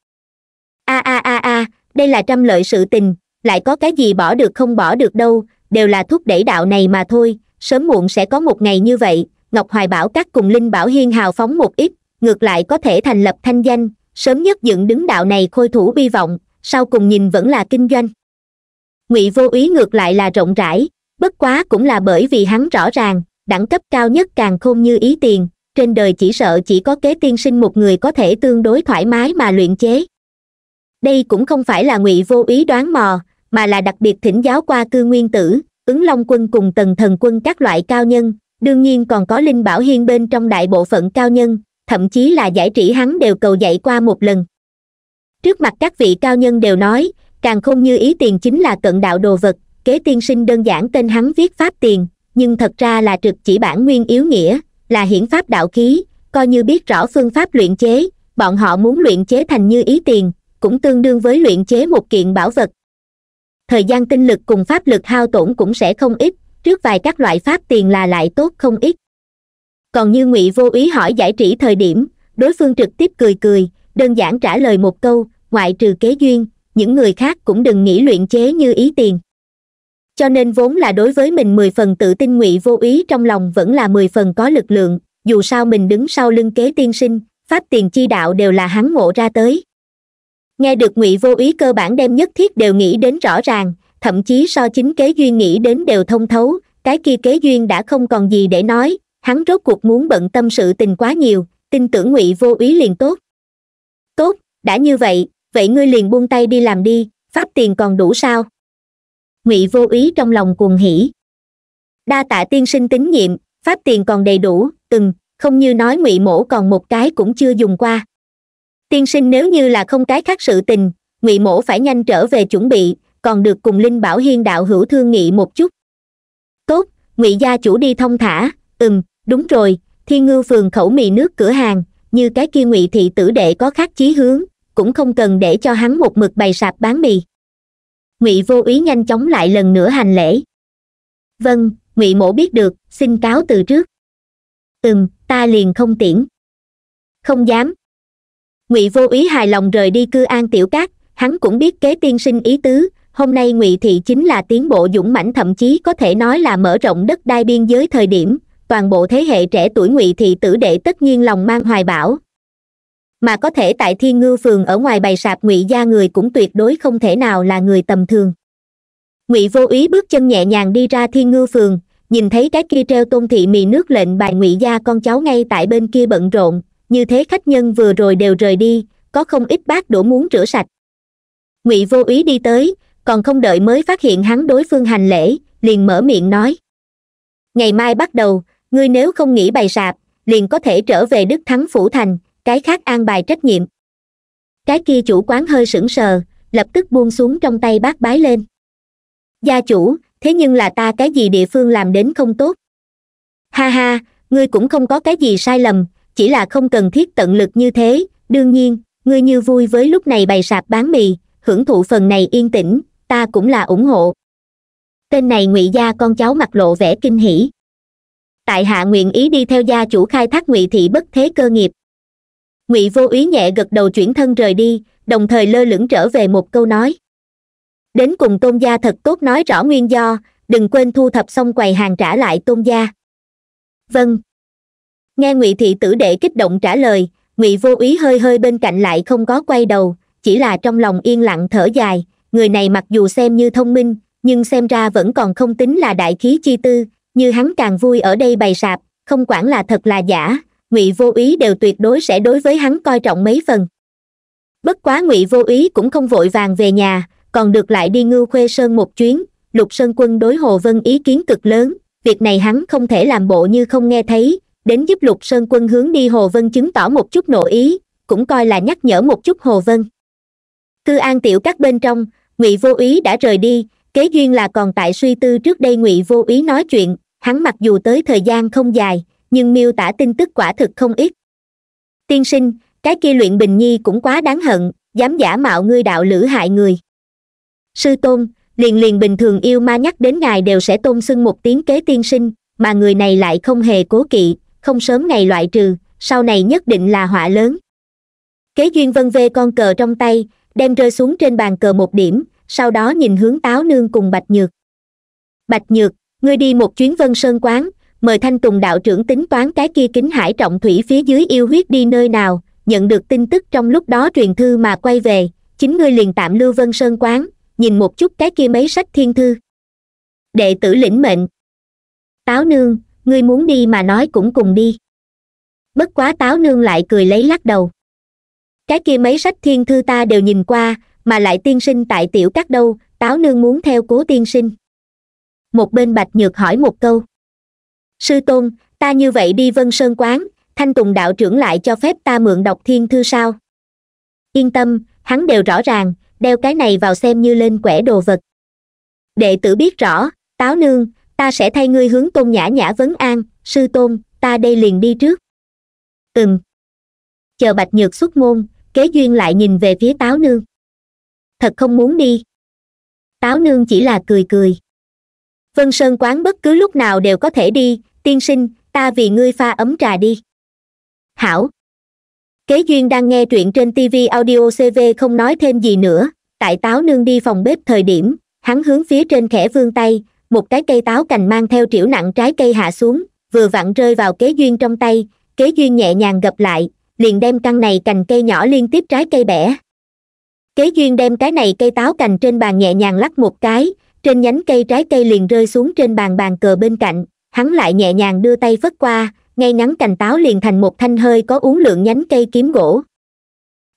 a a a a đây là trăm lợi sự tình lại có cái gì bỏ được không bỏ được đâu đều là thúc đẩy đạo này mà thôi sớm muộn sẽ có một ngày như vậy ngọc hoài bảo các cùng linh bảo hiên hào phóng một ít ngược lại có thể thành lập thanh danh sớm nhất dựng đứng đạo này khôi thủ bi vọng sau cùng nhìn vẫn là kinh doanh ngụy vô ý ngược lại là rộng rãi bất quá cũng là bởi vì hắn rõ ràng đẳng cấp cao nhất càng không như ý tiền trên đời chỉ sợ chỉ có kế tiên sinh một người có thể tương đối thoải mái mà luyện chế đây cũng không phải là ngụy vô ý đoán mò mà là đặc biệt thỉnh giáo qua cư nguyên tử ứng long quân cùng tần thần quân các loại cao nhân đương nhiên còn có linh bảo hiên bên trong đại bộ phận cao nhân thậm chí là giải trí hắn đều cầu dạy qua một lần trước mặt các vị cao nhân đều nói càng không như ý tiền chính là cận đạo đồ vật kế tiên sinh đơn giản tên hắn viết pháp tiền nhưng thật ra là trực chỉ bản nguyên yếu nghĩa là hiển pháp đạo khí coi như biết rõ phương pháp luyện chế bọn họ muốn luyện chế thành như ý tiền cũng tương đương với luyện chế một kiện bảo vật thời gian tinh lực cùng pháp lực hao tổn cũng sẽ không ít trước vài các loại pháp tiền là lại tốt không ít còn như ngụy vô ý hỏi giải trí thời điểm đối phương trực tiếp cười cười đơn giản trả lời một câu ngoại trừ kế duyên những người khác cũng đừng nghĩ luyện chế như ý tiền cho nên vốn là đối với mình mười phần tự tin ngụy vô ý trong lòng vẫn là mười phần có lực lượng dù sao mình đứng sau lưng kế tiên sinh pháp tiền chi đạo đều là hắn ngộ ra tới nghe được ngụy vô ý cơ bản đem nhất thiết đều nghĩ đến rõ ràng thậm chí so chính kế duyên nghĩ đến đều thông thấu cái kia kế duyên đã không còn gì để nói hắn rốt cuộc muốn bận tâm sự tình quá nhiều tin tưởng ngụy vô ý liền tốt tốt đã như vậy vậy ngươi liền buông tay đi làm đi pháp tiền còn đủ sao ngụy vô ý trong lòng cuồng hỉ đa tạ tiên sinh tín nhiệm pháp tiền còn đầy đủ từng không như nói ngụy mổ còn một cái cũng chưa dùng qua tiên sinh nếu như là không cái khác sự tình ngụy mổ phải nhanh trở về chuẩn bị còn được cùng linh bảo hiên đạo hữu thương nghị một chút tốt ngụy gia chủ đi thông thả ừm đúng rồi thiên ngư phường khẩu mì nước cửa hàng như cái kia ngụy thị tử đệ có khác chí hướng cũng không cần để cho hắn một mực bày sạp bán mì ngụy vô ý nhanh chóng lại lần nữa hành lễ vâng ngụy mổ biết được xin cáo từ trước ừm ta liền không tiễn không dám ngụy vô ý hài lòng rời đi cư an tiểu cát hắn cũng biết kế tiên sinh ý tứ hôm nay ngụy thị chính là tiến bộ dũng mãnh thậm chí có thể nói là mở rộng đất đai biên giới thời điểm toàn bộ thế hệ trẻ tuổi ngụy thị tử đệ tất nhiên lòng mang hoài bão mà có thể tại thiên ngư phường ở ngoài bày sạp ngụy gia người cũng tuyệt đối không thể nào là người tầm thường ngụy vô ý bước chân nhẹ nhàng đi ra thiên ngư phường nhìn thấy cái kia treo tôn thị mì nước lệnh bài ngụy gia con cháu ngay tại bên kia bận rộn như thế khách nhân vừa rồi đều rời đi có không ít bác đổ muốn rửa sạch ngụy vô ý đi tới còn không đợi mới phát hiện hắn đối phương hành lễ liền mở miệng nói ngày mai bắt đầu ngươi nếu không nghĩ bày sạp liền có thể trở về đức thắng phủ thành cái khác an bài trách nhiệm cái kia chủ quán hơi sững sờ lập tức buông xuống trong tay bác bái lên gia chủ thế nhưng là ta cái gì địa phương làm đến không tốt ha ha ngươi cũng không có cái gì sai lầm chỉ là không cần thiết tận lực như thế đương nhiên ngươi như vui với lúc này bày sạp bán mì hưởng thụ phần này yên tĩnh ta cũng là ủng hộ tên này ngụy gia con cháu mặt lộ vẻ kinh hỉ tại hạ nguyện ý đi theo gia chủ khai thác ngụy thị bất thế cơ nghiệp ngụy vô úy nhẹ gật đầu chuyển thân rời đi đồng thời lơ lửng trở về một câu nói đến cùng tôn gia thật tốt nói rõ nguyên do đừng quên thu thập xong quầy hàng trả lại tôn gia vâng nghe ngụy thị tử đệ kích động trả lời ngụy vô úy hơi hơi bên cạnh lại không có quay đầu chỉ là trong lòng yên lặng thở dài người này mặc dù xem như thông minh nhưng xem ra vẫn còn không tính là đại khí chi tư như hắn càng vui ở đây bày sạp không quản là thật là giả ngụy vô ý đều tuyệt đối sẽ đối với hắn coi trọng mấy phần bất quá ngụy vô ý cũng không vội vàng về nhà còn được lại đi ngưu khuê sơn một chuyến lục sơn quân đối hồ vân ý kiến cực lớn việc này hắn không thể làm bộ như không nghe thấy đến giúp lục sơn quân hướng đi hồ vân chứng tỏ một chút nội ý cũng coi là nhắc nhở một chút hồ vân cư an tiểu các bên trong ngụy vô ý đã rời đi kế duyên là còn tại suy tư trước đây ngụy vô ý nói chuyện hắn mặc dù tới thời gian không dài nhưng miêu tả tin tức quả thực không ít tiên sinh cái kia luyện bình nhi cũng quá đáng hận dám giả mạo ngươi đạo lữ hại người sư tôn liền liền bình thường yêu ma nhắc đến ngài đều sẽ tôn xưng một tiếng kế tiên sinh mà người này lại không hề cố kỵ không sớm ngày loại trừ sau này nhất định là họa lớn kế duyên vân vê con cờ trong tay đem rơi xuống trên bàn cờ một điểm sau đó nhìn hướng táo nương cùng bạch nhược bạch nhược ngươi đi một chuyến vân sơn quán mời thanh tùng đạo trưởng tính toán cái kia kính hải trọng thủy phía dưới yêu huyết đi nơi nào nhận được tin tức trong lúc đó truyền thư mà quay về chính ngươi liền tạm lưu vân sơn quán nhìn một chút cái kia mấy sách thiên thư đệ tử lĩnh mệnh táo nương ngươi muốn đi mà nói cũng cùng đi bất quá táo nương lại cười lấy lắc đầu cái kia mấy sách thiên thư ta đều nhìn qua mà lại tiên sinh tại tiểu các đâu táo nương muốn theo cố tiên sinh một bên bạch nhược hỏi một câu sư tôn ta như vậy đi vân sơn quán thanh tùng đạo trưởng lại cho phép ta mượn đọc thiên thư sao yên tâm hắn đều rõ ràng đeo cái này vào xem như lên quẻ đồ vật đệ tử biết rõ táo nương ta sẽ thay ngươi hướng tôn nhã nhã vấn an sư tôn ta đây liền đi trước ừm chờ bạch nhược xuất môn kế duyên lại nhìn về phía táo nương thật không muốn đi táo nương chỉ là cười cười vân sơn quán bất cứ lúc nào đều có thể đi tiên sinh ta vì ngươi pha ấm trà đi hảo kế duyên đang nghe truyện trên tv audio cv không nói thêm gì nữa tại táo nương đi phòng bếp thời điểm hắn hướng phía trên khẽ Vương tay một cái cây táo cành mang theo triểu nặng trái cây hạ xuống vừa vặn rơi vào kế duyên trong tay kế duyên nhẹ nhàng gập lại liền đem căn này cành cây nhỏ liên tiếp trái cây bẻ kế duyên đem cái này cây táo cành trên bàn nhẹ nhàng lắc một cái trên nhánh cây trái cây liền rơi xuống trên bàn bàn cờ bên cạnh hắn lại nhẹ nhàng đưa tay phất qua ngay ngắn cành táo liền thành một thanh hơi có uống lượng nhánh cây kiếm gỗ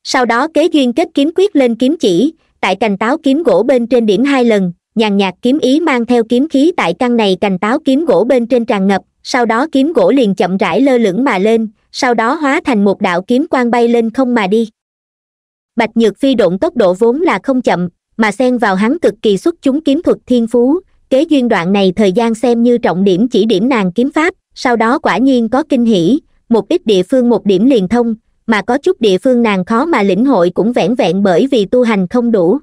sau đó kế duyên kết kiếm quyết lên kiếm chỉ tại cành táo kiếm gỗ bên trên điểm hai lần nhàn nhạt kiếm ý mang theo kiếm khí tại căn này cành táo kiếm gỗ bên trên tràn ngập sau đó kiếm gỗ liền chậm rãi lơ lửng mà lên sau đó hóa thành một đạo kiếm quan bay lên không mà đi bạch nhược phi độn tốc độ vốn là không chậm mà xen vào hắn cực kỳ xuất chúng kiếm thuật thiên phú kế duyên đoạn này thời gian xem như trọng điểm chỉ điểm nàng kiếm pháp sau đó quả nhiên có kinh hỷ một ít địa phương một điểm liền thông mà có chút địa phương nàng khó mà lĩnh hội cũng vẻn vẹn bởi vì tu hành không đủ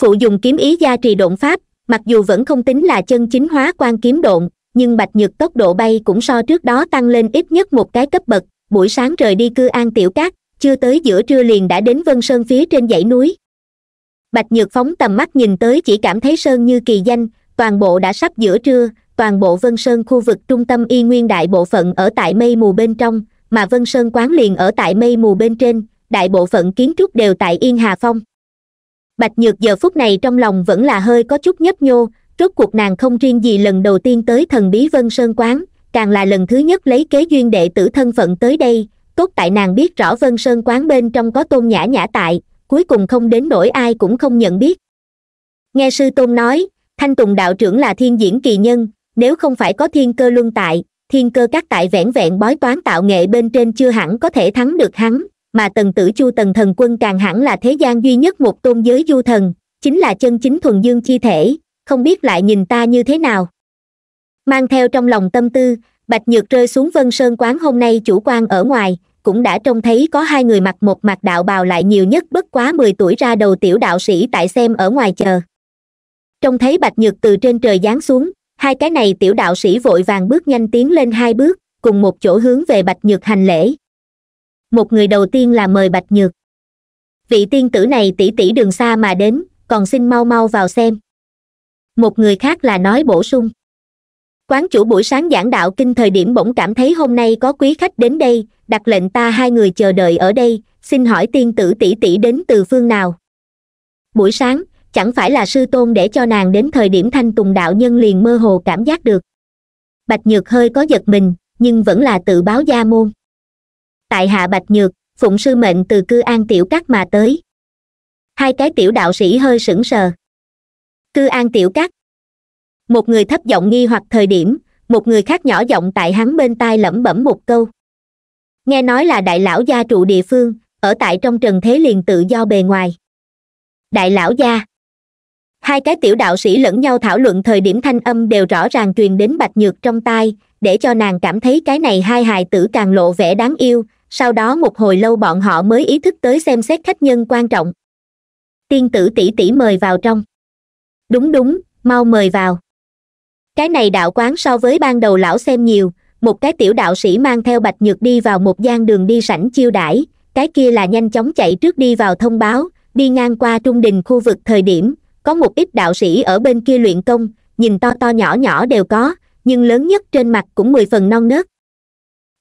phụ dùng kiếm ý gia trì độn pháp mặc dù vẫn không tính là chân chính hóa quan kiếm độn nhưng bạch nhược tốc độ bay cũng so trước đó tăng lên ít nhất một cái cấp bậc buổi sáng rời đi cư an tiểu cát chưa tới giữa trưa liền đã đến vân sơn phía trên dãy núi bạch nhược phóng tầm mắt nhìn tới chỉ cảm thấy sơn như kỳ danh toàn bộ đã sắp giữa trưa toàn bộ vân sơn khu vực trung tâm y nguyên đại bộ phận ở tại mây mù bên trong mà vân sơn quán liền ở tại mây mù bên trên đại bộ phận kiến trúc đều tại yên hà phong bạch nhược giờ phút này trong lòng vẫn là hơi có chút nhấp nhô rốt cuộc nàng không riêng gì lần đầu tiên tới thần bí vân sơn quán càng là lần thứ nhất lấy kế duyên đệ tử thân phận tới đây tốt tại nàng biết rõ vân sơn quán bên trong có tôn nhã nhã tại cuối cùng không đến nỗi ai cũng không nhận biết nghe sư tôn nói thanh tùng đạo trưởng là thiên diễn kỳ nhân nếu không phải có thiên cơ luân tại thiên cơ các tại vẻn vẹn bói toán tạo nghệ bên trên chưa hẳn có thể thắng được hắn mà tần tử chu tần thần quân càng hẳn là thế gian duy nhất một tôn giới du thần chính là chân chính thuần dương chi thể không biết lại nhìn ta như thế nào mang theo trong lòng tâm tư bạch nhược rơi xuống vân sơn quán hôm nay chủ quan ở ngoài cũng đã trông thấy có hai người mặc một mặt đạo bào lại nhiều nhất bất quá mười tuổi ra đầu tiểu đạo sĩ tại xem ở ngoài chờ trông thấy bạch nhược từ trên trời giáng xuống hai cái này tiểu đạo sĩ vội vàng bước nhanh tiến lên hai bước cùng một chỗ hướng về bạch nhược hành lễ một người đầu tiên là mời bạch nhược vị tiên tử này tỷ tỷ đường xa mà đến còn xin mau mau vào xem một người khác là nói bổ sung quán chủ buổi sáng giảng đạo kinh thời điểm bỗng cảm thấy hôm nay có quý khách đến đây đặt lệnh ta hai người chờ đợi ở đây xin hỏi tiên tử tỷ tỷ đến từ phương nào buổi sáng chẳng phải là sư tôn để cho nàng đến thời điểm thanh tùng đạo nhân liền mơ hồ cảm giác được bạch nhược hơi có giật mình nhưng vẫn là tự báo gia môn tại hạ bạch nhược phụng sư mệnh từ cư an tiểu cắt mà tới hai cái tiểu đạo sĩ hơi sững sờ cư an tiểu cát một người thấp giọng nghi hoặc thời điểm một người khác nhỏ giọng tại hắn bên tai lẩm bẩm một câu nghe nói là đại lão gia trụ địa phương ở tại trong trần thế liền tự do bề ngoài đại lão gia hai cái tiểu đạo sĩ lẫn nhau thảo luận thời điểm thanh âm đều rõ ràng truyền đến bạch nhược trong tai để cho nàng cảm thấy cái này hai hài tử càng lộ vẻ đáng yêu sau đó một hồi lâu bọn họ mới ý thức tới xem xét khách nhân quan trọng tiên tử tỷ tỷ mời vào trong đúng đúng mau mời vào cái này đạo quán so với ban đầu lão xem nhiều một cái tiểu đạo sĩ mang theo bạch nhược đi vào một gian đường đi sảnh chiêu đãi cái kia là nhanh chóng chạy trước đi vào thông báo đi ngang qua trung đình khu vực thời điểm có một ít đạo sĩ ở bên kia luyện công nhìn to to nhỏ nhỏ đều có nhưng lớn nhất trên mặt cũng mười phần non nớt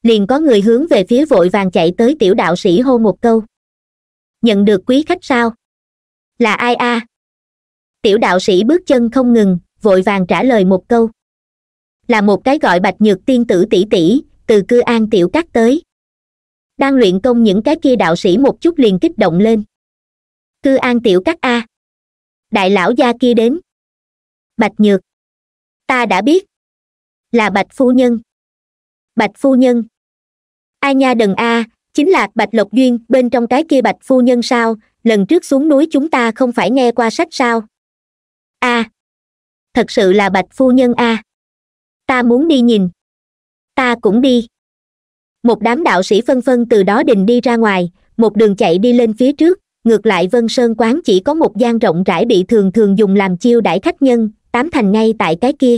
liền có người hướng về phía vội vàng chạy tới tiểu đạo sĩ hô một câu nhận được quý khách sao là ai a à? tiểu đạo sĩ bước chân không ngừng vội vàng trả lời một câu là một cái gọi bạch nhược tiên tử tỷ tỷ từ cư an tiểu cắt tới đang luyện công những cái kia đạo sĩ một chút liền kích động lên cư an tiểu cắt a đại lão gia kia đến bạch nhược ta đã biết là bạch phu nhân bạch phu nhân ai nha đần a chính là bạch lộc duyên bên trong cái kia bạch phu nhân sao lần trước xuống núi chúng ta không phải nghe qua sách sao a à, thật sự là bạch phu nhân a à. ta muốn đi nhìn ta cũng đi một đám đạo sĩ phân phân từ đó đình đi ra ngoài một đường chạy đi lên phía trước ngược lại vân sơn quán chỉ có một gian rộng rãi bị thường thường dùng làm chiêu đãi khách nhân tám thành ngay tại cái kia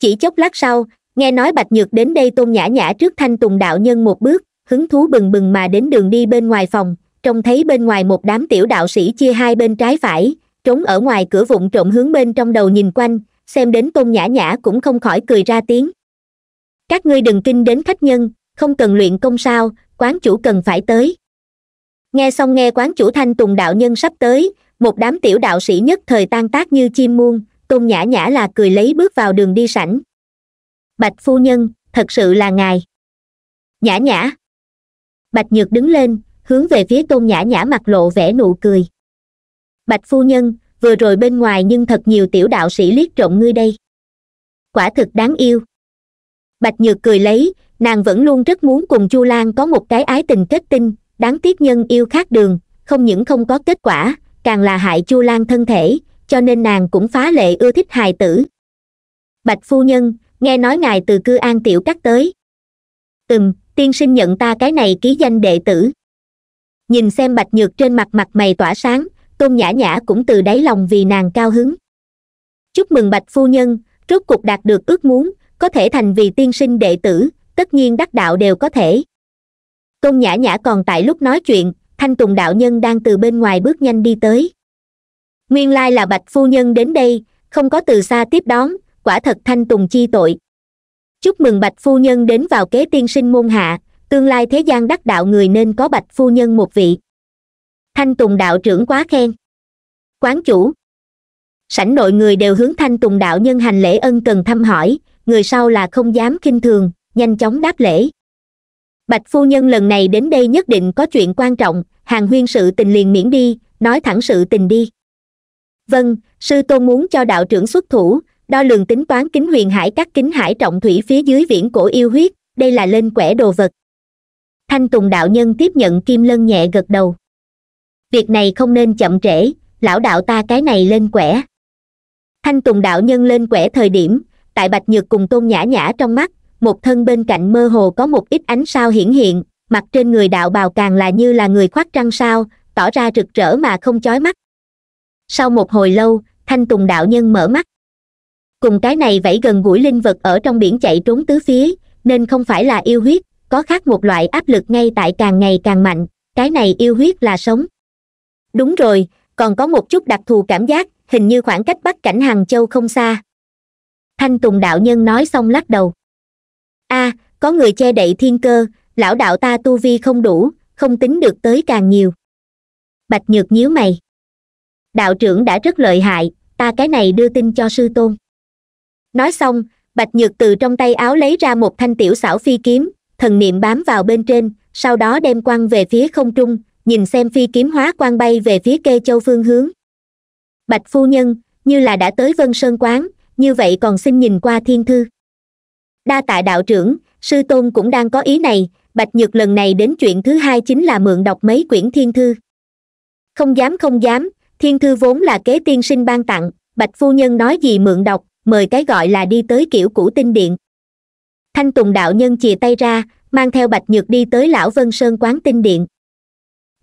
chỉ chốc lát sau nghe nói bạch nhược đến đây tôn nhã nhã trước thanh tùng đạo nhân một bước hứng thú bừng bừng mà đến đường đi bên ngoài phòng trông thấy bên ngoài một đám tiểu đạo sĩ chia hai bên trái phải trốn ở ngoài cửa vụng trộm hướng bên trong đầu nhìn quanh xem đến tôn nhã nhã cũng không khỏi cười ra tiếng các ngươi đừng kinh đến khách nhân không cần luyện công sao quán chủ cần phải tới nghe xong nghe quán chủ thanh tùng đạo nhân sắp tới một đám tiểu đạo sĩ nhất thời tan tác như chim muôn tôn nhã nhã là cười lấy bước vào đường đi sảnh bạch phu nhân thật sự là ngài nhã nhã bạch nhược đứng lên hướng về phía tôn nhã nhã mặt lộ vẻ nụ cười bạch phu nhân vừa rồi bên ngoài nhưng thật nhiều tiểu đạo sĩ liếc trộm ngươi đây quả thực đáng yêu bạch nhược cười lấy nàng vẫn luôn rất muốn cùng chu lan có một cái ái tình kết tinh đáng tiếc nhân yêu khác đường không những không có kết quả càng là hại chu lan thân thể cho nên nàng cũng phá lệ ưa thích hài tử bạch phu nhân nghe nói ngài từ cư an tiểu cắt tới ừm tiên sinh nhận ta cái này ký danh đệ tử nhìn xem bạch nhược trên mặt mặt mày tỏa sáng tôn nhã nhã cũng từ đáy lòng vì nàng cao hứng chúc mừng bạch phu nhân rốt cuộc đạt được ước muốn có thể thành vì tiên sinh đệ tử tất nhiên đắc đạo đều có thể tôn nhã nhã còn tại lúc nói chuyện thanh tùng đạo nhân đang từ bên ngoài bước nhanh đi tới nguyên lai là bạch phu nhân đến đây không có từ xa tiếp đón quả thật thanh tùng chi tội chúc mừng bạch phu nhân đến vào kế tiên sinh môn hạ tương lai thế gian đắc đạo người nên có bạch phu nhân một vị thanh tùng đạo trưởng quá khen quán chủ sảnh nội người đều hướng thanh tùng đạo nhân hành lễ ân cần thăm hỏi người sau là không dám kinh thường nhanh chóng đáp lễ bạch phu nhân lần này đến đây nhất định có chuyện quan trọng hàng huyên sự tình liền miễn đi nói thẳng sự tình đi vâng sư tôn muốn cho đạo trưởng xuất thủ đo lường tính toán kính huyền hải các kính hải trọng thủy phía dưới viễn cổ yêu huyết đây là lên quẻ đồ vật thanh tùng đạo nhân tiếp nhận kim lân nhẹ gật đầu việc này không nên chậm trễ lão đạo ta cái này lên quẻ thanh tùng đạo nhân lên quẻ thời điểm tại bạch nhược cùng tôn nhã nhã trong mắt một thân bên cạnh mơ hồ có một ít ánh sao hiển hiện mặt trên người đạo bào càng là như là người khoác trăng sao tỏ ra rực rỡ mà không chói mắt sau một hồi lâu thanh tùng đạo nhân mở mắt cùng cái này vẫy gần gũi linh vật ở trong biển chạy trốn tứ phía nên không phải là yêu huyết có khác một loại áp lực ngay tại càng ngày càng mạnh cái này yêu huyết là sống đúng rồi còn có một chút đặc thù cảm giác hình như khoảng cách bắc cảnh hàng châu không xa thanh tùng đạo nhân nói xong lắc đầu a à, có người che đậy thiên cơ lão đạo ta tu vi không đủ không tính được tới càng nhiều bạch nhược nhíu mày đạo trưởng đã rất lợi hại ta cái này đưa tin cho sư tôn nói xong bạch nhược từ trong tay áo lấy ra một thanh tiểu xảo phi kiếm thần niệm bám vào bên trên sau đó đem quăng về phía không trung nhìn xem phi kiếm hóa quan bay về phía kê châu phương hướng bạch phu nhân như là đã tới vân sơn quán như vậy còn xin nhìn qua thiên thư đa tạ đạo trưởng sư tôn cũng đang có ý này bạch nhược lần này đến chuyện thứ hai chính là mượn đọc mấy quyển thiên thư không dám không dám thiên thư vốn là kế tiên sinh ban tặng bạch phu nhân nói gì mượn đọc mời cái gọi là đi tới kiểu cũ tinh điện thanh tùng đạo nhân chìa tay ra mang theo bạch nhược đi tới lão vân sơn quán tinh điện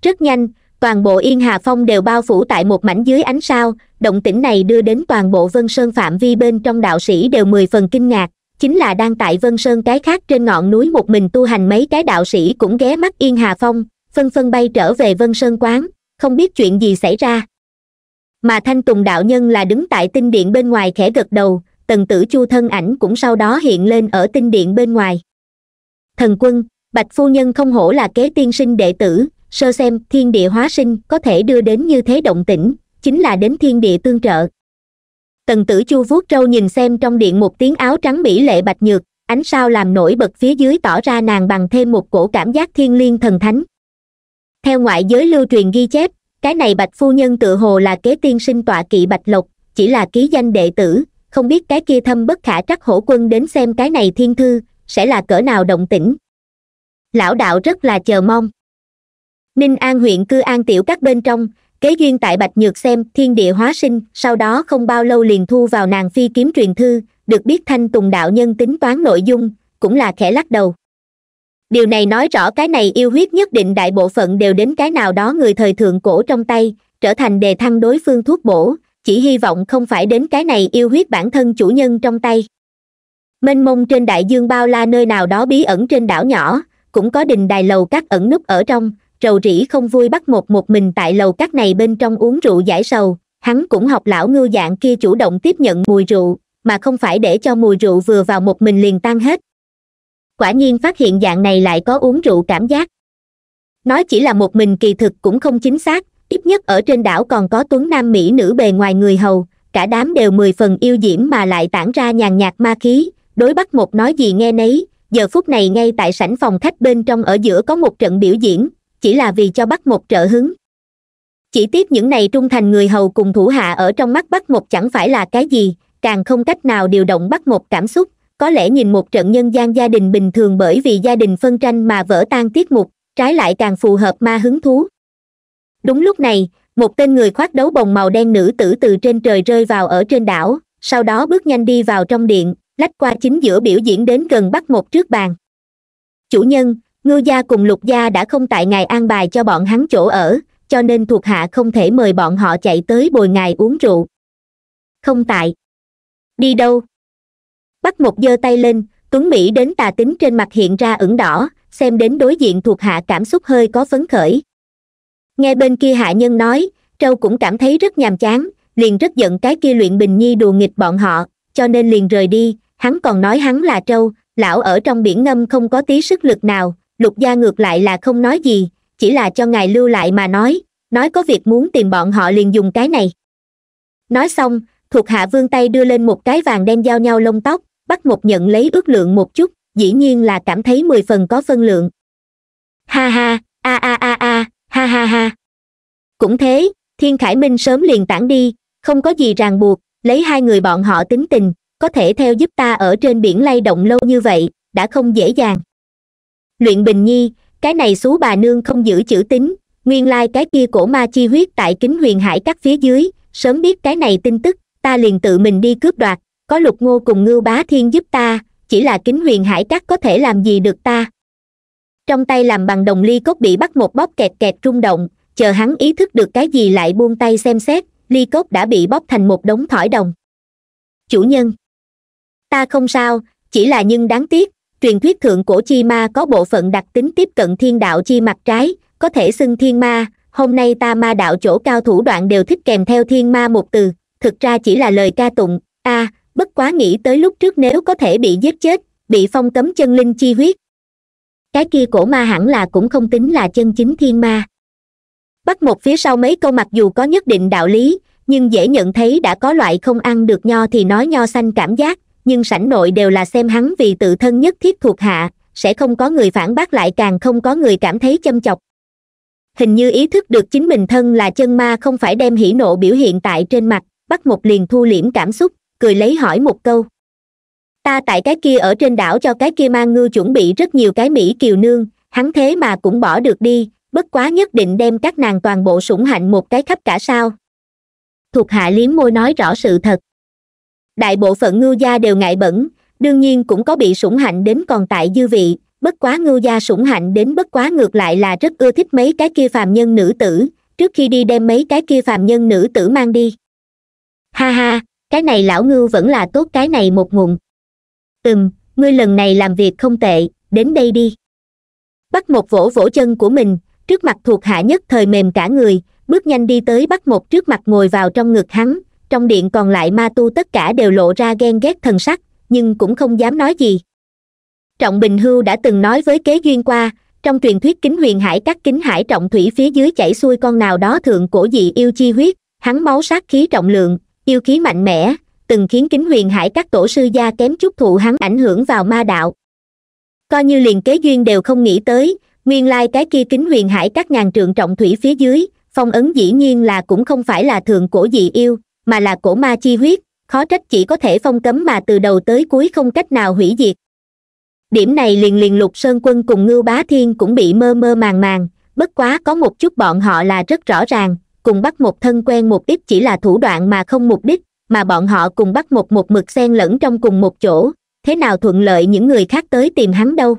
rất nhanh toàn bộ yên hà phong đều bao phủ tại một mảnh dưới ánh sao động tĩnh này đưa đến toàn bộ vân sơn phạm vi bên trong đạo sĩ đều mười phần kinh ngạc chính là đang tại vân sơn cái khác trên ngọn núi một mình tu hành mấy cái đạo sĩ cũng ghé mắt yên hà phong phân phân bay trở về vân sơn quán không biết chuyện gì xảy ra mà thanh tùng đạo nhân là đứng tại tinh điện bên ngoài khẽ gật đầu tần tử chu thân ảnh cũng sau đó hiện lên ở tinh điện bên ngoài thần quân bạch phu nhân không hổ là kế tiên sinh đệ tử sơ xem thiên địa hóa sinh có thể đưa đến như thế động tĩnh chính là đến thiên địa tương trợ tần tử chu vuốt trâu nhìn xem trong điện một tiếng áo trắng mỹ lệ bạch nhược ánh sao làm nổi bật phía dưới tỏ ra nàng bằng thêm một cổ cảm giác thiên liêng thần thánh theo ngoại giới lưu truyền ghi chép cái này bạch phu nhân tự hồ là kế tiên sinh tọa kỵ bạch lộc chỉ là ký danh đệ tử không biết cái kia thâm bất khả trắc hổ quân đến xem cái này thiên thư sẽ là cỡ nào động tĩnh lão đạo rất là chờ mong ninh an huyện cư an tiểu các bên trong kế duyên tại bạch nhược xem thiên địa hóa sinh sau đó không bao lâu liền thu vào nàng phi kiếm truyền thư được biết thanh tùng đạo nhân tính toán nội dung cũng là khẽ lắc đầu điều này nói rõ cái này yêu huyết nhất định đại bộ phận đều đến cái nào đó người thời thượng cổ trong tay trở thành đề thăng đối phương thuốc bổ chỉ hy vọng không phải đến cái này yêu huyết bản thân chủ nhân trong tay mênh mông trên đại dương bao la nơi nào đó bí ẩn trên đảo nhỏ cũng có đình đài lầu các ẩn núp ở trong rầu rĩ không vui bắt một một mình tại lầu cắt này bên trong uống rượu giải sầu hắn cũng học lão ngư dạng kia chủ động tiếp nhận mùi rượu mà không phải để cho mùi rượu vừa vào một mình liền tan hết quả nhiên phát hiện dạng này lại có uống rượu cảm giác nói chỉ là một mình kỳ thực cũng không chính xác ít nhất ở trên đảo còn có tuấn nam mỹ nữ bề ngoài người hầu cả đám đều mười phần yêu diễm mà lại tản ra nhàn nhạt ma khí đối bắt một nói gì nghe nấy giờ phút này ngay tại sảnh phòng khách bên trong ở giữa có một trận biểu diễn chỉ là vì cho bắt một trợ hứng chỉ tiếp những này trung thành người hầu cùng thủ hạ ở trong mắt bắt một chẳng phải là cái gì càng không cách nào điều động bắt một cảm xúc có lẽ nhìn một trận nhân gian gia đình bình thường bởi vì gia đình phân tranh mà vỡ tan tiết mục trái lại càng phù hợp ma hứng thú đúng lúc này một tên người khoác đấu bồng màu đen nữ tử từ trên trời rơi vào ở trên đảo sau đó bước nhanh đi vào trong điện lách qua chính giữa biểu diễn đến gần bắt một trước bàn chủ nhân ngưu gia cùng lục gia đã không tại ngài an bài cho bọn hắn chỗ ở cho nên thuộc hạ không thể mời bọn họ chạy tới bồi ngài uống rượu không tại đi đâu bắt một giơ tay lên tuấn mỹ đến tà tính trên mặt hiện ra ửng đỏ xem đến đối diện thuộc hạ cảm xúc hơi có phấn khởi nghe bên kia hạ nhân nói trâu cũng cảm thấy rất nhàm chán liền rất giận cái kia luyện bình nhi đùa nghịch bọn họ cho nên liền rời đi hắn còn nói hắn là trâu lão ở trong biển ngâm không có tí sức lực nào lục gia ngược lại là không nói gì chỉ là cho ngài lưu lại mà nói nói có việc muốn tìm bọn họ liền dùng cái này nói xong thuộc hạ vương tay đưa lên một cái vàng đen giao nhau lông tóc bắt một nhận lấy ước lượng một chút dĩ nhiên là cảm thấy mười phần có phân lượng ha ha a a a a ha ha ha cũng thế thiên khải minh sớm liền tản đi không có gì ràng buộc lấy hai người bọn họ tính tình có thể theo giúp ta ở trên biển lay động lâu như vậy đã không dễ dàng luyện bình nhi cái này xú bà nương không giữ chữ tín nguyên lai like cái kia cổ ma chi huyết tại kính huyền hải các phía dưới sớm biết cái này tin tức ta liền tự mình đi cướp đoạt có lục ngô cùng ngưu bá thiên giúp ta chỉ là kính huyền hải các có thể làm gì được ta trong tay làm bằng đồng ly cốt bị bắt một bóp kẹt kẹt rung động chờ hắn ý thức được cái gì lại buông tay xem xét ly cốt đã bị bóp thành một đống thỏi đồng chủ nhân ta không sao chỉ là nhưng đáng tiếc truyền thuyết thượng cổ chi ma có bộ phận đặc tính tiếp cận thiên đạo chi mặt trái có thể xưng thiên ma hôm nay ta ma đạo chỗ cao thủ đoạn đều thích kèm theo thiên ma một từ thực ra chỉ là lời ca tụng a à, bất quá nghĩ tới lúc trước nếu có thể bị giết chết bị phong cấm chân linh chi huyết cái kia cổ ma hẳn là cũng không tính là chân chính thiên ma bắt một phía sau mấy câu mặc dù có nhất định đạo lý nhưng dễ nhận thấy đã có loại không ăn được nho thì nói nho xanh cảm giác nhưng sảnh nội đều là xem hắn vì tự thân nhất thiết thuộc hạ sẽ không có người phản bác lại càng không có người cảm thấy châm chọc hình như ý thức được chính mình thân là chân ma không phải đem hỉ nộ biểu hiện tại trên mặt bắt một liền thu liễm cảm xúc cười lấy hỏi một câu ta tại cái kia ở trên đảo cho cái kia mang ngư chuẩn bị rất nhiều cái mỹ kiều nương hắn thế mà cũng bỏ được đi bất quá nhất định đem các nàng toàn bộ sủng hạnh một cái khắp cả sao thuộc hạ liếm môi nói rõ sự thật đại bộ phận ngưu gia đều ngại bẩn đương nhiên cũng có bị sủng hạnh đến còn tại dư vị bất quá ngưu gia sủng hạnh đến bất quá ngược lại là rất ưa thích mấy cái kia phàm nhân nữ tử trước khi đi đem mấy cái kia phàm nhân nữ tử mang đi ha ha cái này lão ngưu vẫn là tốt cái này một nguồn ừm ngươi lần này làm việc không tệ đến đây đi bắt một vỗ vỗ chân của mình trước mặt thuộc hạ nhất thời mềm cả người bước nhanh đi tới bắt một trước mặt ngồi vào trong ngực hắn trong điện còn lại ma tu tất cả đều lộ ra ghen ghét thần sắc nhưng cũng không dám nói gì trọng bình hưu đã từng nói với kế duyên qua trong truyền thuyết kính huyền hải các kính hải trọng thủy phía dưới chảy xuôi con nào đó thượng cổ dị yêu chi huyết hắn máu sát khí trọng lượng yêu khí mạnh mẽ từng khiến kính huyền hải các tổ sư gia kém chút thụ hắn ảnh hưởng vào ma đạo coi như liền kế duyên đều không nghĩ tới nguyên lai cái kia kính huyền hải các ngàn trượng trọng thủy phía dưới phong ấn dĩ nhiên là cũng không phải là thượng cổ dị yêu mà là cổ ma chi huyết khó trách chỉ có thể phong cấm mà từ đầu tới cuối không cách nào hủy diệt điểm này liền liền lục sơn quân cùng ngưu bá thiên cũng bị mơ mơ màng màng bất quá có một chút bọn họ là rất rõ ràng cùng bắt một thân quen một ít chỉ là thủ đoạn mà không mục đích mà bọn họ cùng bắt một một mực xen lẫn trong cùng một chỗ thế nào thuận lợi những người khác tới tìm hắn đâu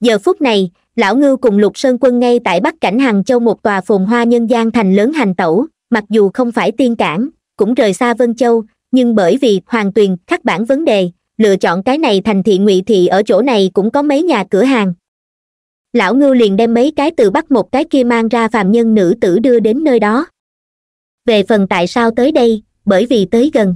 giờ phút này lão ngưu cùng lục sơn quân ngay tại bắc cảnh hàng châu một tòa phồn hoa nhân gian thành lớn hành tẩu mặc dù không phải tiên cảng cũng rời xa vân châu nhưng bởi vì hoàng tuyền khắc bản vấn đề lựa chọn cái này thành thị ngụy thị ở chỗ này cũng có mấy nhà cửa hàng lão ngưu liền đem mấy cái từ bắt một cái kia mang ra phàm nhân nữ tử đưa đến nơi đó về phần tại sao tới đây bởi vì tới gần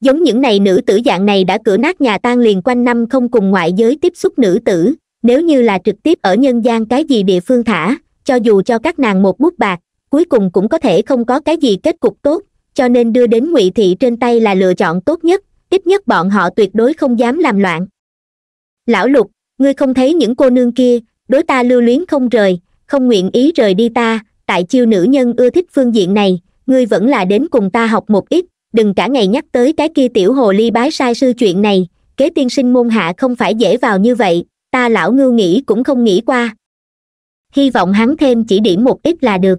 giống những này nữ tử dạng này đã cửa nát nhà tan liền quanh năm không cùng ngoại giới tiếp xúc nữ tử nếu như là trực tiếp ở nhân gian cái gì địa phương thả cho dù cho các nàng một bút bạc cuối cùng cũng có thể không có cái gì kết cục tốt cho nên đưa đến ngụy thị trên tay là lựa chọn tốt nhất ít nhất bọn họ tuyệt đối không dám làm loạn lão lục ngươi không thấy những cô nương kia đối ta lưu luyến không rời không nguyện ý rời đi ta tại chiêu nữ nhân ưa thích phương diện này ngươi vẫn là đến cùng ta học một ít đừng cả ngày nhắc tới cái kia tiểu hồ ly bái sai sư chuyện này kế tiên sinh môn hạ không phải dễ vào như vậy ta lão ngưu nghĩ cũng không nghĩ qua hy vọng hắn thêm chỉ điểm một ít là được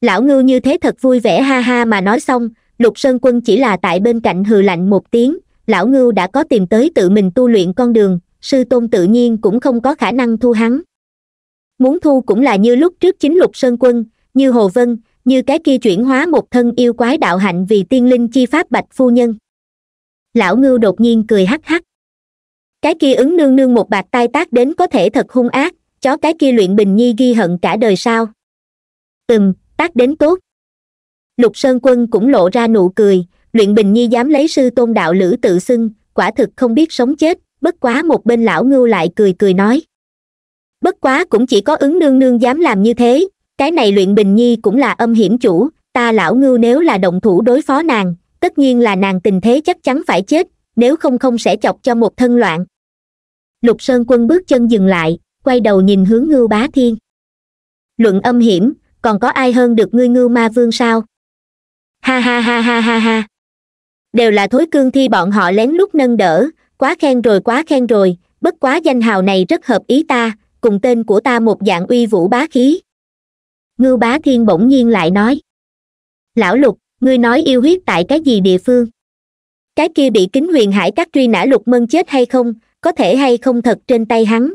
lão ngưu như thế thật vui vẻ ha ha mà nói xong lục sơn quân chỉ là tại bên cạnh hừ lạnh một tiếng lão ngưu đã có tìm tới tự mình tu luyện con đường sư tôn tự nhiên cũng không có khả năng thu hắn muốn thu cũng là như lúc trước chính lục sơn quân như hồ vân như cái kia chuyển hóa một thân yêu quái đạo hạnh vì tiên linh chi pháp bạch phu nhân lão ngưu đột nhiên cười hắc hắc cái kia ứng nương nương một bạc tai tác đến có thể thật hung ác chó cái kia luyện bình nhi ghi hận cả đời sao ừm tác đến tốt lục sơn quân cũng lộ ra nụ cười luyện bình nhi dám lấy sư tôn đạo lữ tự xưng quả thực không biết sống chết bất quá một bên lão ngưu lại cười cười nói bất quá cũng chỉ có ứng nương nương dám làm như thế cái này luyện bình nhi cũng là âm hiểm chủ ta lão ngưu nếu là động thủ đối phó nàng tất nhiên là nàng tình thế chắc chắn phải chết nếu không không sẽ chọc cho một thân loạn lục sơn quân bước chân dừng lại quay đầu nhìn hướng ngưu bá thiên luận âm hiểm còn có ai hơn được ngươi ngưu ma vương sao ha ha ha ha ha ha đều là thối cương thi bọn họ lén lút nâng đỡ quá khen rồi quá khen rồi bất quá danh hào này rất hợp ý ta cùng tên của ta một dạng uy vũ bá khí ngưu bá thiên bỗng nhiên lại nói lão lục ngươi nói yêu huyết tại cái gì địa phương cái kia bị kính huyền hải các truy nã lục mân chết hay không có thể hay không thật trên tay hắn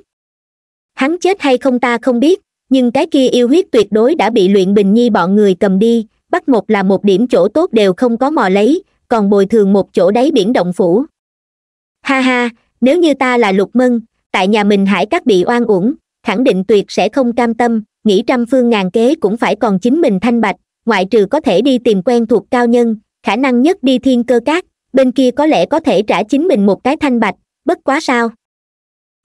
hắn chết hay không ta không biết nhưng cái kia yêu huyết tuyệt đối đã bị luyện bình nhi bọn người cầm đi bắt một là một điểm chỗ tốt đều không có mò lấy còn bồi thường một chỗ đáy biển động phủ ha ha nếu như ta là lục mân tại nhà mình hải các bị oan uổng khẳng định tuyệt sẽ không cam tâm nghĩ trăm phương ngàn kế cũng phải còn chính mình thanh bạch ngoại trừ có thể đi tìm quen thuộc cao nhân khả năng nhất đi thiên cơ cát bên kia có lẽ có thể trả chính mình một cái thanh bạch bất quá sao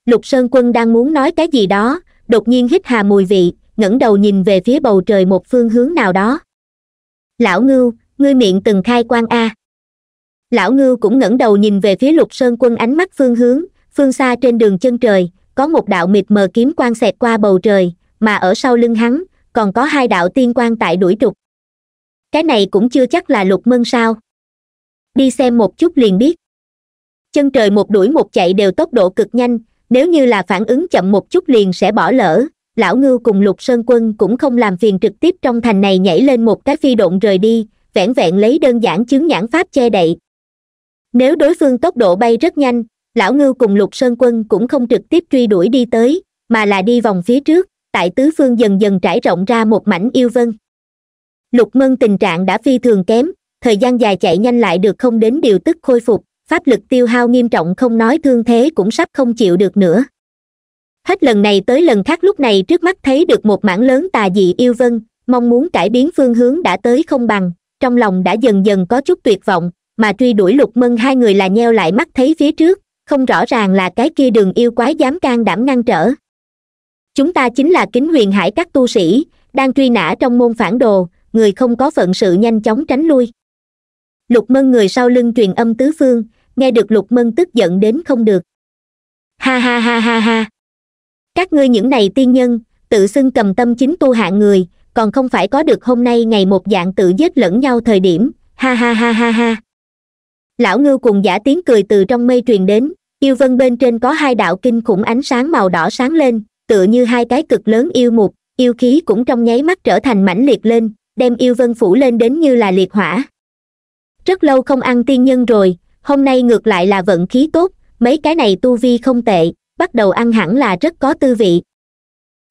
lục sơn quân đang muốn nói cái gì đó đột nhiên hít hà mùi vị ngẩng đầu nhìn về phía bầu trời một phương hướng nào đó lão ngưu ngươi miệng từng khai quan a lão ngưu cũng ngẩng đầu nhìn về phía lục sơn quân ánh mắt phương hướng phương xa trên đường chân trời có một đạo mịt mờ kiếm quan xẹt qua bầu trời mà ở sau lưng hắn còn có hai đạo tiên quan tại đuổi trục cái này cũng chưa chắc là lục mân sao đi xem một chút liền biết chân trời một đuổi một chạy đều tốc độ cực nhanh nếu như là phản ứng chậm một chút liền sẽ bỏ lỡ lão ngưu cùng lục sơn quân cũng không làm phiền trực tiếp trong thành này nhảy lên một cái phi độn rời đi vẻn vẹn lấy đơn giản chứng nhãn pháp che đậy nếu đối phương tốc độ bay rất nhanh lão ngưu cùng lục sơn quân cũng không trực tiếp truy đuổi đi tới mà là đi vòng phía trước tại tứ phương dần dần trải rộng ra một mảnh yêu vân lục mân tình trạng đã phi thường kém thời gian dài chạy nhanh lại được không đến điều tức khôi phục pháp lực tiêu hao nghiêm trọng không nói thương thế cũng sắp không chịu được nữa hết lần này tới lần khác lúc này trước mắt thấy được một mảng lớn tà dị yêu vân mong muốn cải biến phương hướng đã tới không bằng trong lòng đã dần dần có chút tuyệt vọng mà truy đuổi lục mân hai người là nheo lại mắt thấy phía trước không rõ ràng là cái kia đường yêu quái dám can đảm ngăn trở chúng ta chính là kính huyền hải các tu sĩ đang truy nã trong môn phản đồ người không có phận sự nhanh chóng tránh lui lục mân người sau lưng truyền âm tứ phương nghe được lục mân tức giận đến không được ha ha ha ha ha các ngươi những này tiên nhân tự xưng cầm tâm chính tu hạng người còn không phải có được hôm nay ngày một dạng tự giết lẫn nhau thời điểm ha ha ha ha ha lão ngưu cùng giả tiếng cười từ trong mây truyền đến yêu vân bên trên có hai đạo kinh khủng ánh sáng màu đỏ sáng lên tựa như hai cái cực lớn yêu mục yêu khí cũng trong nháy mắt trở thành mãnh liệt lên đem yêu vân phủ lên đến như là liệt hỏa rất lâu không ăn tiên nhân rồi hôm nay ngược lại là vận khí tốt mấy cái này tu vi không tệ bắt đầu ăn hẳn là rất có tư vị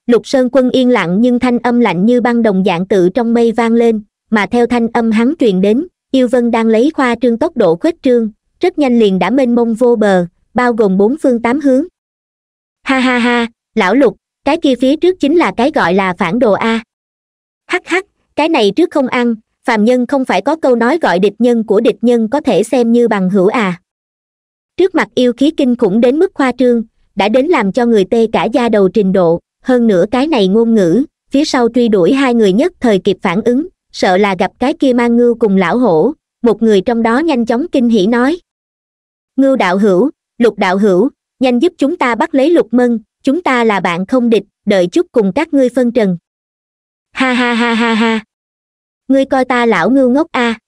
lục sơn quân yên lặng nhưng thanh âm lạnh như băng đồng dạng tự trong mây vang lên mà theo thanh âm hắn truyền đến yêu vân đang lấy khoa trương tốc độ khuếch trương rất nhanh liền đã mênh mông vô bờ bao gồm bốn phương tám hướng ha ha ha lão lục cái kia phía trước chính là cái gọi là phản đồ a hắc hắc cái này trước không ăn phàm nhân không phải có câu nói gọi địch nhân của địch nhân có thể xem như bằng hữu à trước mặt yêu khí kinh khủng đến mức khoa trương đã đến làm cho người tê cả da đầu trình độ hơn nữa cái này ngôn ngữ phía sau truy đuổi hai người nhất thời kịp phản ứng sợ là gặp cái kia mang ngưu cùng lão hổ một người trong đó nhanh chóng kinh hỉ nói ngưu đạo hữu lục đạo hữu nhanh giúp chúng ta bắt lấy lục mân chúng ta là bạn không địch đợi chút cùng các ngươi phân trần ha ha ha ha ha ngươi coi ta lão ngưu ngốc a à.